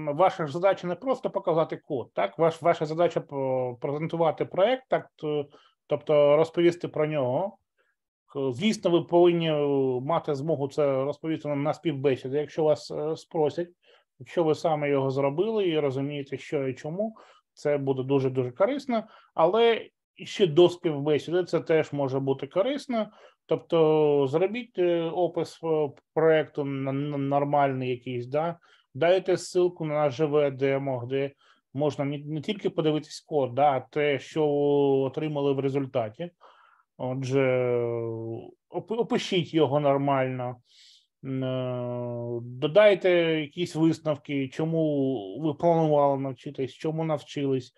ваша ж задача не просто показати код, так Ваш, ваша задача презентувати проект, так тобто розповісти про нього. Звісно, ви повинні е, мати змогу це розповісти нам на співбесіді, якщо вас е, спросять, якщо ви саме його зробили і розумієте, що і чому, це буде дуже дуже корисно, але ще до співбесіди це теж може бути корисно. Тобто, зробіть е, опис е, проекту нормальний якийсь, да? дайте ссылку на живе демо, де можна не тільки подивитись код, да, а те, що отримали в результаті. Отже, опишіть його нормально, е, додайте якісь висновки, чому ви планували навчитись, чому навчились.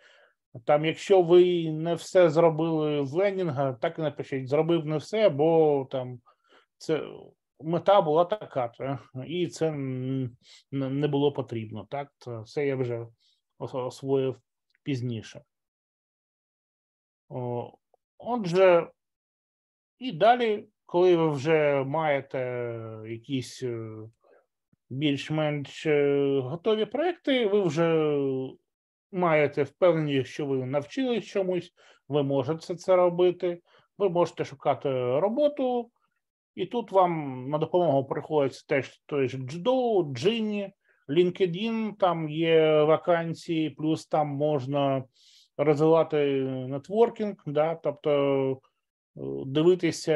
Там, якщо ви не все зробили з Ленінга, так і напишіть: зробив не все, бо там це мета була така, і це не було потрібно. Так, це я вже освоїв пізніше. Отже, і далі, коли ви вже маєте якісь е, більш-менш е, готові проекти, ви вже маєте впевненість, що ви навчились чомусь, ви можете це робити, ви можете шукати роботу, і тут вам на допомогу приходить теж той же Дждоу, Джинні, LinkedIn, там є вакансії, плюс там можна розвивати нетворкінг, да, тобто е, дивитися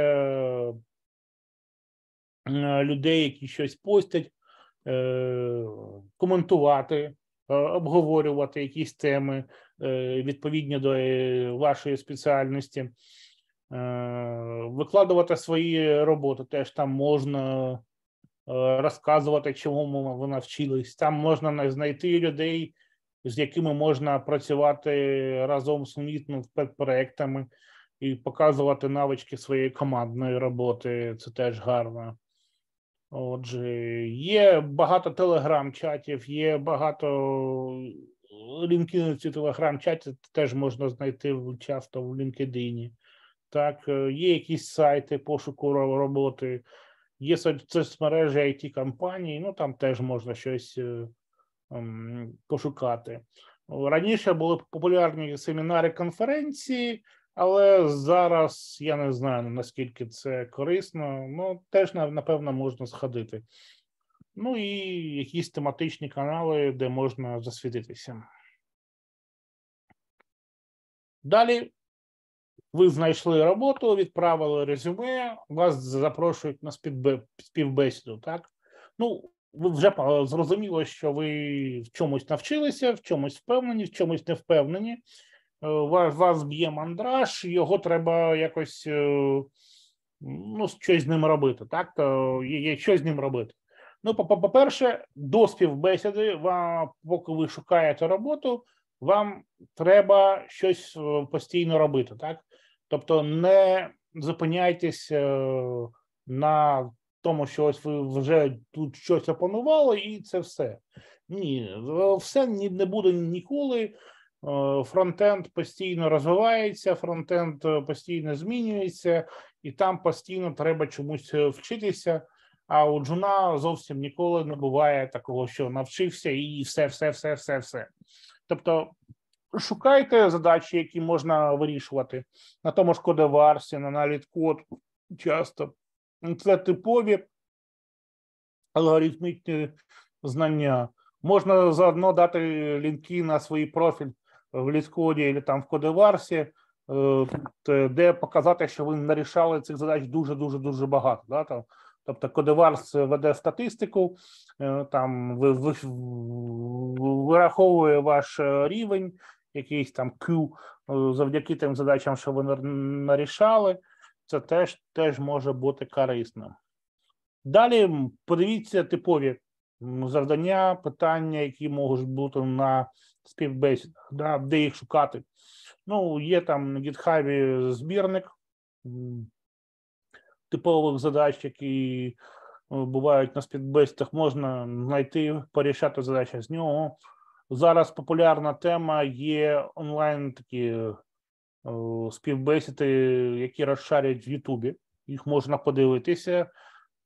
е, людей, які щось постять, е, коментувати. Е, обговорювати якісь теми е, відповідні до е, вашої спеціальності, викладувати свої роботи. Теж там можна розказувати, чому ви навчились. Там можна знайти людей, з якими можна працювати разом сумітно над проектами і показувати навички своєї командної роботи. Це теж гарно. Отже, є багато телеграм-чатів, є багато лінківці е, телеграм-чатів, теж можна знайти часто в LinkedIn. Так, е, є якісь сайти пошуку роботи, є соцмережі it компаній ну там теж можна щось е, ем, пошукати. Раніше були популярні семінари конференції, але зараз я не знаю наскільки це корисно, ну теж напевно можна сходити. Ну і якісь тематичні канали, де можна засвітитися. Далі ви знайшли роботу, відправили резюме, вас запрошують на співбесіду, так? Ну, ви вже е, зрозуміло, що ви в чомусь навчилися, в чомусь впевнені, в чомусь не впевнені. Е, вас вас б'є мандраж, його треба якось е, ну, щось з ним робити. Так, то є що з ним робити. Ну, по-перше, до співбесіди, вам, поки ви шукаєте роботу, вам треба щось е, постійно робити, так? Тобто не зупиняйтесь на тому, що ось ви вже тут щось опанували, і це все. Ні, все не буде ніколи. Е, фронтенд постійно розвивається, фронтенд е, постійно змінюється, і там постійно треба чомусь е, вчитися. А у Джуна зовсім ніколи не буває такого, що навчився, і все, все, все, все, все. Тобто шукайте задачі, які можна вирішувати на тому ж кодеварсі, на код, часто. Це типові алгоритмічні знання. Можна заодно дати лінки на свій профіль в Ліскоді або там в Кодеварсі, е, де показати, що ви нарішали цих задач дуже дуже дуже багато. Да, там. Тобто Кодеварс веде статистику, е, там вираховує ваш е, рівень, якийсь там Q завдяки тим задачам, що ви нарішали, це теж теж може бути корисним. Далі подивіться типові завдання, питання, які можуть бути на співбесідах, да, де їх шукати. Ну, є там на GitHub збірник типових задач, які е, бувають на співбесідах, можна знайти, порішати задачі з нього. Зараз популярна тема є онлайн такі е, співбесіди, які розшарять в Ютубі. Їх можна подивитися.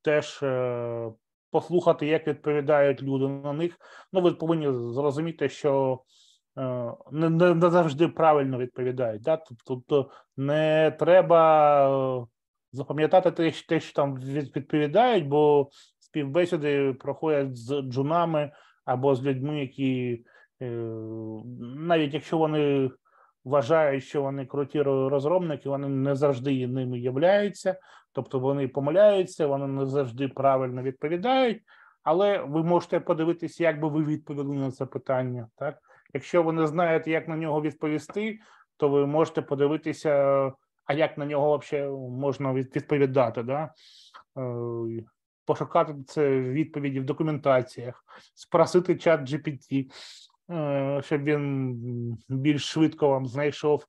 Теж е, послухати, як відповідають люди на них. Ну, ви повинні зрозуміти, що е, не, не, не завжди правильно відповідають. Да? Тобто не треба е, запам'ятати те, те, що там відповідають, бо співбесіди проходять з джунами або з людьми, які е, навіть якщо вони вважають, що вони круті розробники, вони не завжди ними являються, тобто вони помиляються, вони не завжди правильно відповідають. Але ви можете подивитися, як би ви відповіли на це питання. Так, якщо ви не знаєте, як на нього відповісти, то ви можете подивитися, а як на нього взагалі можна відповідати. Да? Е, пошукати це відповіді в документаціях, спросити чат GPT, Е, щоб він більш швидко вам знайшов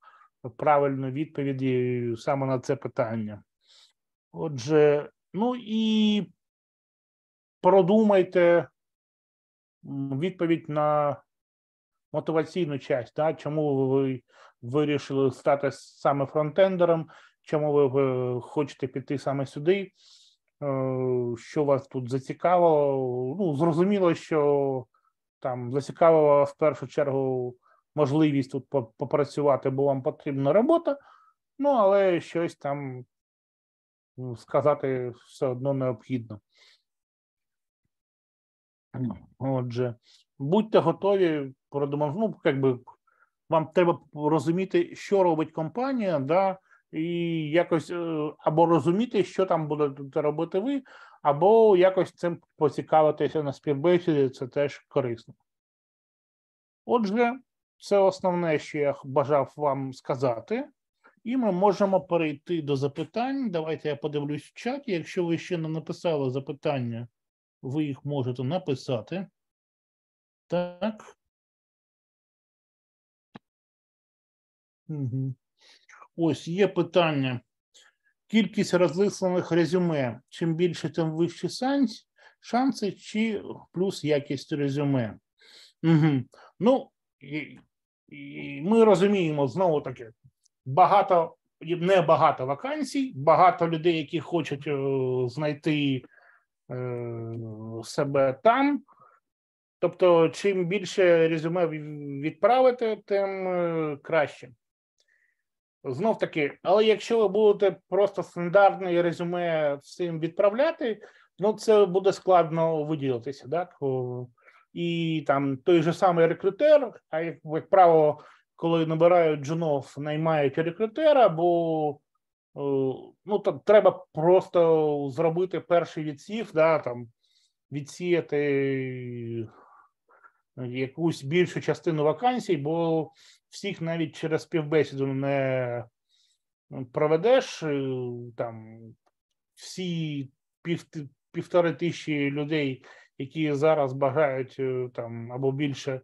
правильну відповідь саме на це питання. Отже, ну і продумайте відповідь на мотиваційну часть, да? чому ви вирішили стати саме фронтендером, чому ви е, хочете піти саме сюди, е, що вас тут зацікавило. Ну, зрозуміло, що там зацікавила в першу чергу можливість тут попрацювати, бо вам потрібна робота, ну але щось там ну, сказати все одно необхідно. Отже, будьте готові продемонструвати, ну, якби вам треба розуміти, що робить компанія, да, і якось е, або розуміти, що там будете робити ви, або якось цим поцікавитися на співбесіді, це теж корисно. Отже, це основне, що я бажав вам сказати, і ми можемо перейти до запитань. Давайте я подивлюсь в чаті. Якщо ви ще не написали запитання, ви їх можете написати. Так. Угу. Ось є питання кількість розлислених резюме. Чим більше, тим вищі шанси, чи плюс якість резюме. Угу. Ну, і, і ми розуміємо знову таки багато, небагато вакансій, багато людей, які хочуть е, знайти е, себе там. Тобто, чим більше резюме відправити, тим е, краще. Знов таки, але якщо ви будете просто стандартний резюме всім відправляти, ну це буде складно виділитися, так і там той же самий рекрутер. А як, як правило, коли набирають джунов, наймають рекрутера, бо ну там треба просто зробити перший відсів, да там відсіяти якусь більшу частину вакансій, бо всіх навіть через півбесіду не проведеш е, там всі пів, півтори тисячі людей, які зараз бажають е, там або більше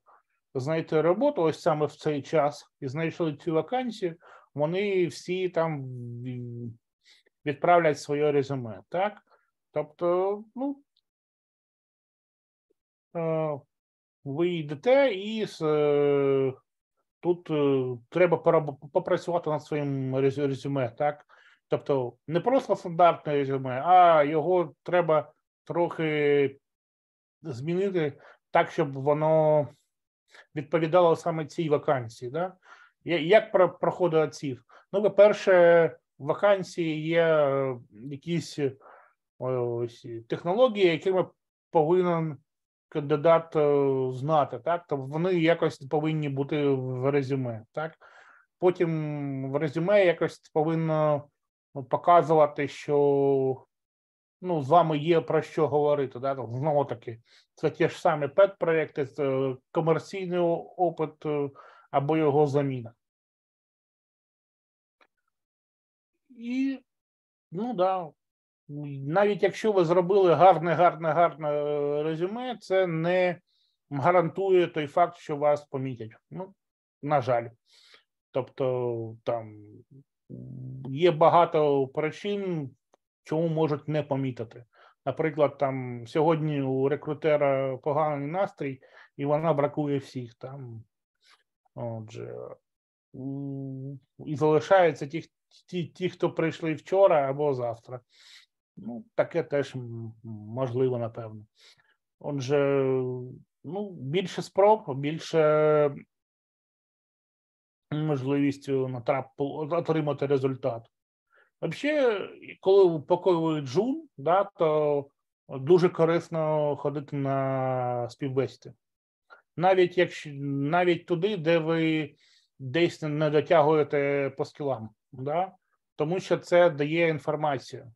знайти роботу, ось саме в цей час і знайшли цю вакансію. Вони всі там відправлять своє резюме, так? Тобто, ну е, ви йдете і з Тут е, треба попрацювати над своїм резюме, так? Тобто не просто стандартне резюме, а його треба трохи змінити так, щоб воно відповідало саме цій вакансії. Да? Як про проходить отсів? Ну, по-перше, в вакансії є е, якісь е, ось, технології, якими повинен кандидат е, знати, так то тобто вони якось повинні бути в резюме. Так потім в резюме якось повинно ну, показувати, що ну з вами є про що говорити. Да? Знову таки, це ті ж самі педпроекти, це комерційний опит е, або його заміна. І ну да, навіть якщо ви зробили гарне, гарне, гарне е, резюме, це не гарантує той факт, що вас помітять. Ну, на жаль, тобто там є багато причин, чому можуть не помітити. Наприклад, там сьогодні у рекрутера поганий настрій, і вона бракує всіх там. Отже, і залишаються ті, ті, ті, хто прийшли вчора або завтра. Ну, Таке теж можливо, напевно. Отже, ну, більше спроб, більше можливість натрап, отримати результат. Взагалі, коли упокоюють джун, да, то дуже корисно ходити на співбесіди. Навіть якщо навіть туди, де ви десь не дотягуєте по скілам, да? тому що це дає інформацію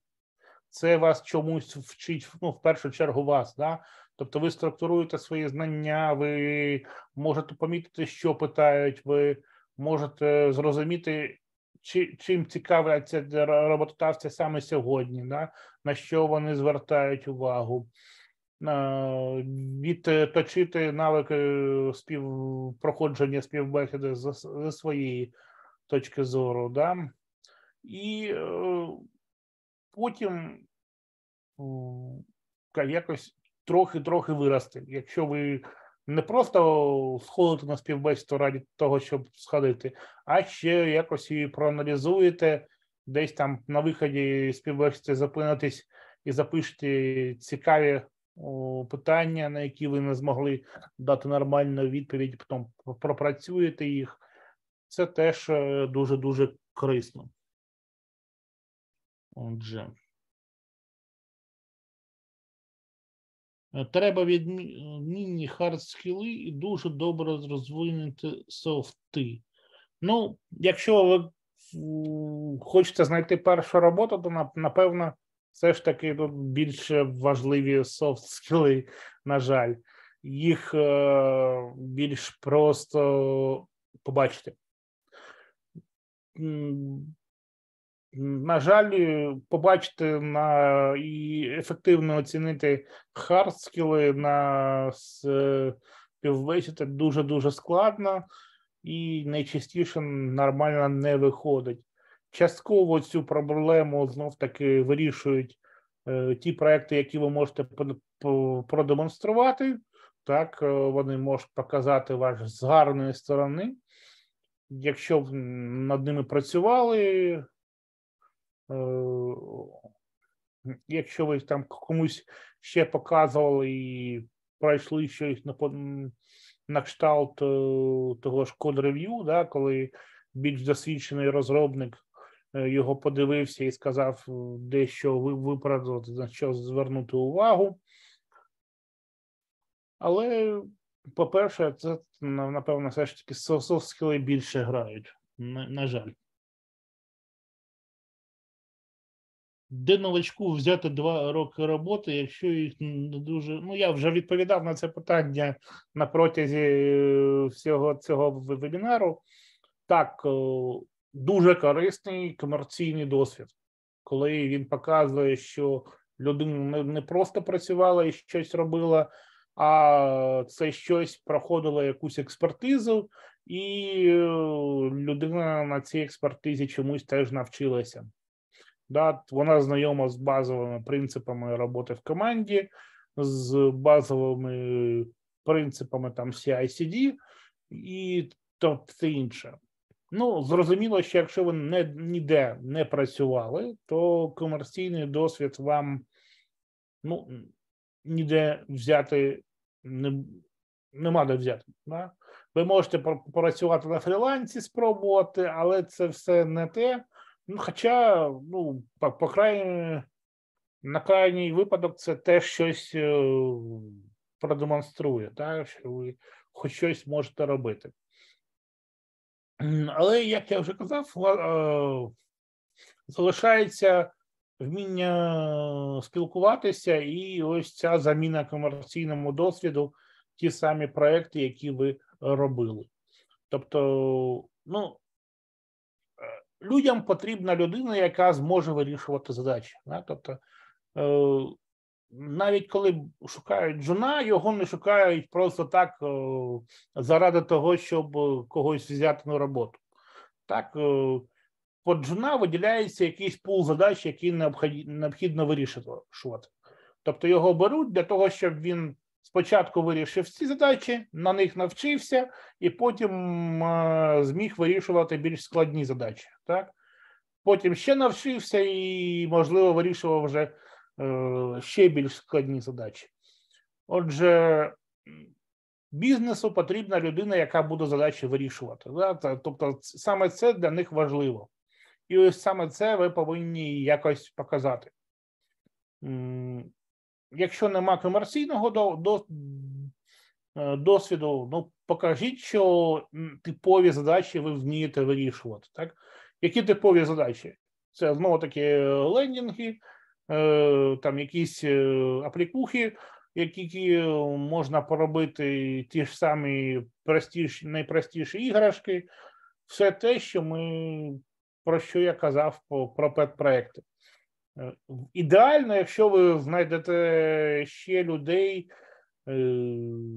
це вас чомусь вчить ну, в першу чергу вас. Да? Тобто ви структуруєте свої знання, ви можете помітити, що питають, ви можете зрозуміти, чи, чим цікавляться роботодавці саме сьогодні, да? на що вони звертають увагу. Е, Відточити е, навики е, співпроходження співбесіди з, з своєї точки зору, да? і потім якось трохи-трохи виросте. Якщо ви не просто сходите на співбесіду раді того, щоб сходити, а ще якось її проаналізуєте, десь там на виході співбесіди зупинитись і запишете цікаві питання, на які ви не змогли дати нормальну відповідь, потім пропрацюєте їх. Це теж е, дуже дуже корисно. Отже, е, треба відмінні хард-скіли і дуже добре розвинути софти. Ну, якщо ви хочете знайти першу роботу, то напевно все ж таки тут більше важливі софт скіли, на жаль, їх е, більш просто побачити. На жаль, е, побачити на і ефективно оцінити хардскіли на співвесіти е, дуже дуже складно і найчастіше нормально не виходить. Частково цю проблему знов таки вирішують е, ті проекти, які ви можете продемонструвати. Так, е, вони можуть показати вас з гарної сторони. Якщо над ними працювали, Е, якщо ви там комусь ще показували і пройшли щось на, на кшталт е, того ж код рев'ю, да, коли більш досвідчений розробник е, його подивився і сказав, дещо виправдати, на що звернути увагу. Але, по-перше, це напевно все ж таки софт більше грають. На, на жаль. де новачку взяти два роки роботи, якщо їх не дуже. Ну я вже відповідав на це питання на протязі е, всього цього вебінару. Так, е, дуже корисний комерційний досвід, коли він показує, що людина не просто працювала і щось робила, а це щось проходило якусь експертизу, і е, людина на цій експертизі чомусь теж навчилася. Да? Вона знайома з базовими принципами роботи в команді, з базовими принципами там CICD і то тобто це інше. Ну, зрозуміло, що якщо ви не ніде не працювали, то комерційний досвід вам ну, ніде взяти не, нема де взяти. Да? Ви можете працювати на фрілансі, спробувати, але це все не те. Ну, Хоча, ну, по, по крайній, на крайній випадок, це теж щось е, продемонструє, так, що ви хоч щось можете робити. Але, як я вже казав, е, залишається вміння спілкуватися, і ось ця заміна комерційному досвіду, ті самі проекти, які ви робили. Тобто, ну, людям потрібна людина, яка зможе вирішувати задачі. Да? Тобто, е, навіть коли шукають жона, його не шукають просто так е, заради того, щоб когось взяти на роботу. Так, е, жона виділяється якийсь пул задач, який необхідно вирішувати. Тобто його беруть для того, щоб він спочатку вирішив ці задачі, на них навчився, і потім е, зміг вирішувати більш складні задачі. Так? Потім ще навчився і, можливо, вирішував вже е, ще більш складні задачі. Отже, бізнесу потрібна людина, яка буде задачі вирішувати. Так? Тобто, саме це для них важливо. І ось саме це ви повинні якось показати якщо нема комерційного е, досвіду, ну покажіть, що типові задачі ви вмієте вирішувати. Так? Які типові задачі? Це знову таки лендінги, е, там якісь е, аплікухи, які можна поробити ті ж самі простіші, найпростіші іграшки, все те, що ми про що я казав про педпроекти. Е, ідеально, якщо ви знайдете ще людей, е,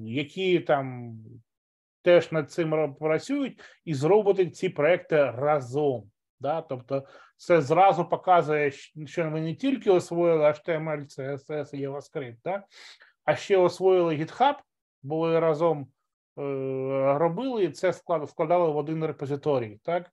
які там теж над цим працюють, і зробити ці проекти разом. Да? Тобто, це зразу показує, що ви не тільки освоїли HTML, CSS і JavaScript, да? а ще освоїли GitHub, бо ви разом е, робили і це складали в один репозиторій. так?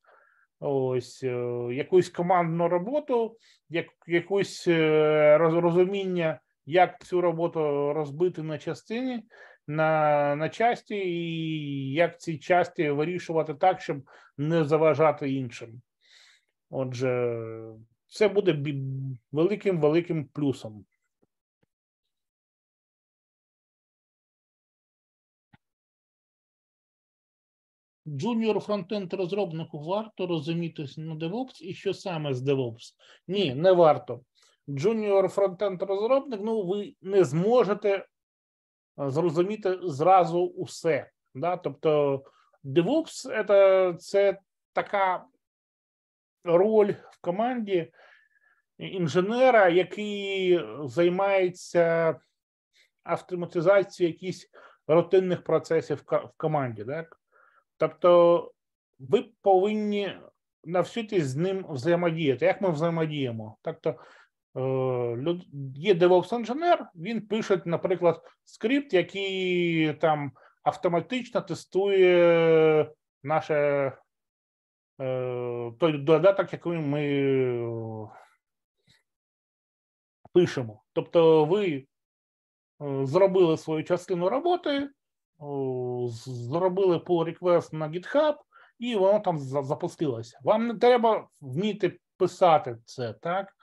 ось е, якусь командну роботу, як якусь е, розуміння, як цю роботу розбити на частині, на на часті, і як ці часті вирішувати так, щоб не заважати іншим. Отже, це буде великим великим плюсом. джуніор фронтенд розробнику варто розумітися на DevOps і що саме з DevOps? Ні, не варто. Джуніор фронтенд розробник, ну ви не зможете е, зрозуміти зразу усе. Да? Тобто, DevOps це, це така роль в команді інженера, який займається автоматизацією якісь рутинних процесів в команді, так? Тобто ви повинні навчитись з ним взаємодіяти. Як ми взаємодіємо? Тобто е, є devops інженер він пише, наприклад, скрипт, який там автоматично тестує наше е, той додаток, який ми е, пишемо. Тобто, ви зробили свою частину роботи. Ну, зробили pull request на GitHub, і воно там запустилося. Вам не треба вміти писати це, так?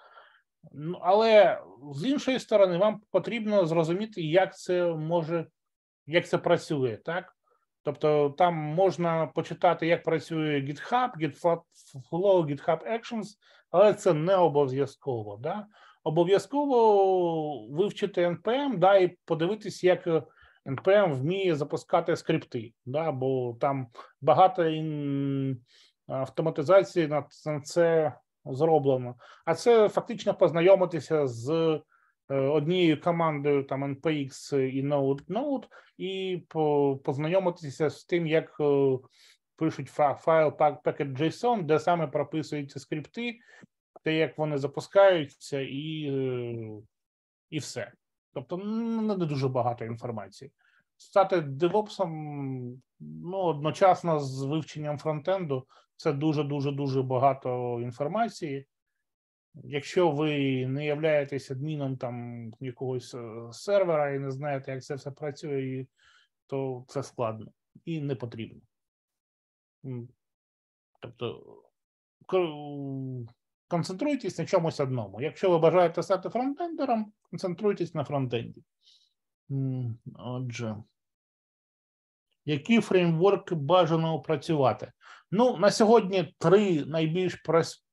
Ну, але з іншої сторони, вам потрібно зрозуміти, як це може, як це працює, так? Тобто там можна почитати, як працює GitHub, GitFlow, GitHub Actions, але це не обов'язково. Да? Обов'язково вивчити NPM, да, і подивитись, як NPM вміє запускати скрипти, да, бо там багато ін... Е, автоматизації на це зроблено. А це фактично познайомитися з е, однією командою там NPX і Node-Node і познайомитися з тим, як е, пишуть файл пакет JSON, де саме прописуються скрипти, те, як вони запускаються, і, і все. Тобто ну, не дуже багато інформації. Стати девопсом ну, одночасно з вивченням фронтенду це дуже-дуже дуже багато інформації. Якщо ви не являєтесь адміном там якогось е, сервера і не знаєте, як це все працює, то це складно і не потрібно. Тобто концентруйтесь на чомусь одному. Якщо ви бажаєте стати фронтендером, концентруйтесь на фронтенді. Отже, які фреймворки бажано опрацювати? Ну, на сьогодні три найбільш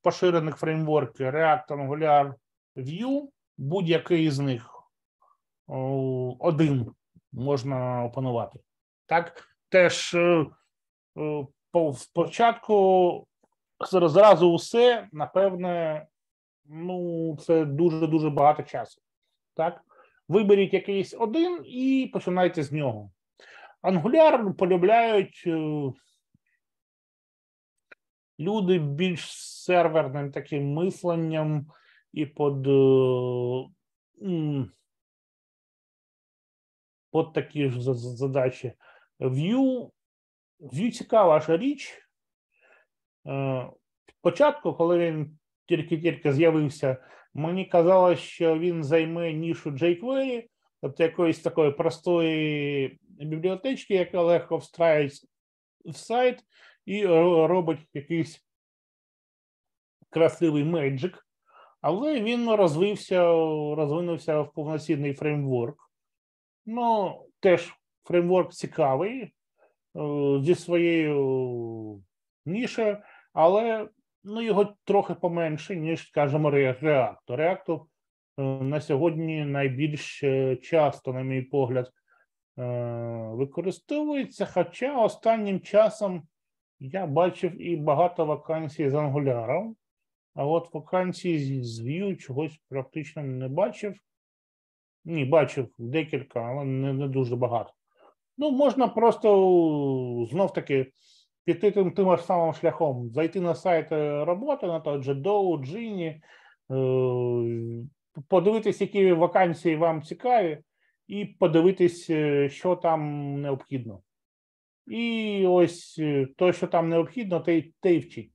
поширених фреймворки: React, Angular, Vue. Будь-який з них один можна опанувати. Так, теж е, е, по початку зразу усе, напевне, ну, це дуже-дуже багато часу. Так? Виберіть якийсь один і починайте з нього. Ангуляр полюбляють е, люди більш серверним таким мисленням і під е, под такі ж задачі. Vue, Vue цікава ж річ. Е, спочатку, коли він тільки-тільки з'явився, мені казалось, що він займе нішу jQuery, тобто якоїсь такої простої бібліотечки, яка легко встраюється в сайт, і робить якийсь красивий меджик, але він розвився, розвинувся в повноцінний фреймворк. Ну, теж фреймворк цікавий е, зі своєю нішою, але ну, його трохи поменше, ніж, скажімо, реактор. Реактор е, на сьогодні найбільш е, часто, на мій погляд, е, використовується. Хоча останнім часом я бачив і багато вакансій з ангуляром, а от вакансій з Vue чогось практично не бачив. Ні, бачив декілька, але не, не дуже багато. Ну, можна просто знов таки піти тим тим ж самим шляхом, зайти на сайт е, роботи на той же Доу, Джині, е, подивитись, які вакансії вам цікаві, і подивитись, е, що там необхідно. І ось те, що там необхідно, те й, те й вчіть.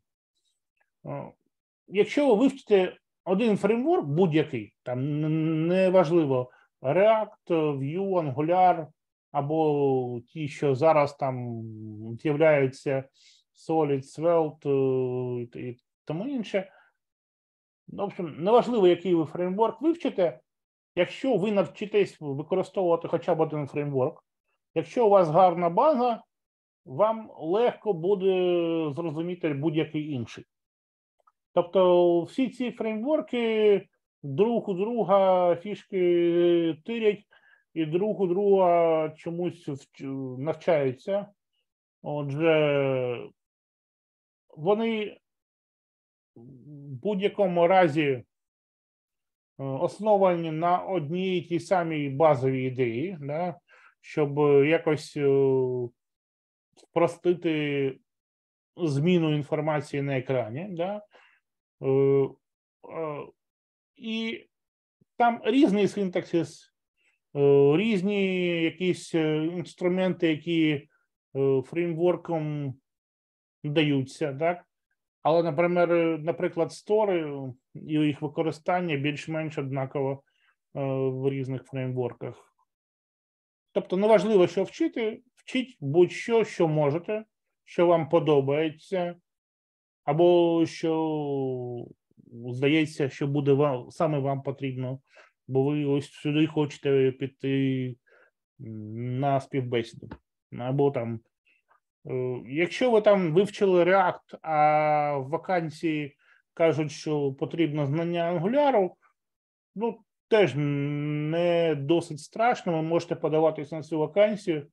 Якщо ви вивчите один фреймворк, будь-який, там неважливо, React, Vue, Angular, або ті, що зараз там з'являються Solid, Svelte е, і тому інше. Ну, в общем, неважливо, який ви фреймворк вивчите, якщо ви навчитесь використовувати хоча б один фреймворк, якщо у вас гарна база, вам легко буде зрозуміти будь-який інший. Тобто, всі ці фреймворки друг у друга фішки тирять і друг у друга чомусь навчаються. Отже, вони в будь-якому разі е, основані на одній тій самій базовій ідеї, да, щоб е, якось е, спростити зміну інформації на екрані, да, і там різний синтаксис Е, різні якісь е, інструменти, які е, фреймворком даються, так? Але, наприклад, наприклад, стори і їх використання більш-менш однаково в різних фреймворках. Тобто, неважливо, що вчити, вчіть будь-що, що можете, що вам подобається, або що здається, що буде вам саме вам потрібно бо ви ось сюди хочете піти на співбесіду. Або там, е, якщо ви там вивчили React, а в вакансії кажуть, що потрібно знання ангуляру, ну теж не досить страшно. Ви можете подаватися на цю вакансію.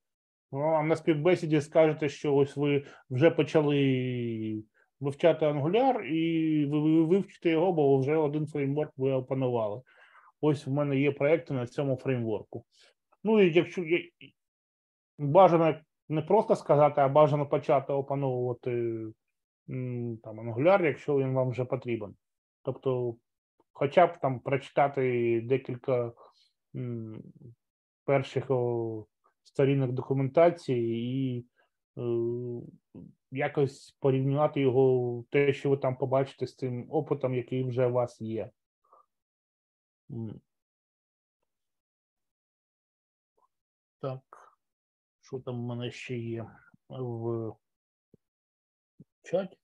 Ну, а на співбесіді скажете, що ось ви вже почали вивчати ангуляр, і ви вивчите його, бо вже один фреймворк ви опанували. Ось в мене є проекти на цьому фреймворку. Ну і якщо бажано не просто сказати, а бажано почати опановувати там Angular, якщо він вам вже потрібен. Тобто, хоча б там прочитати декілька перших сторінок документації і е, якось порівняти його те, що ви там побачите з тим опитом, який вже у вас є. Так, що там в мене ще є в чаті?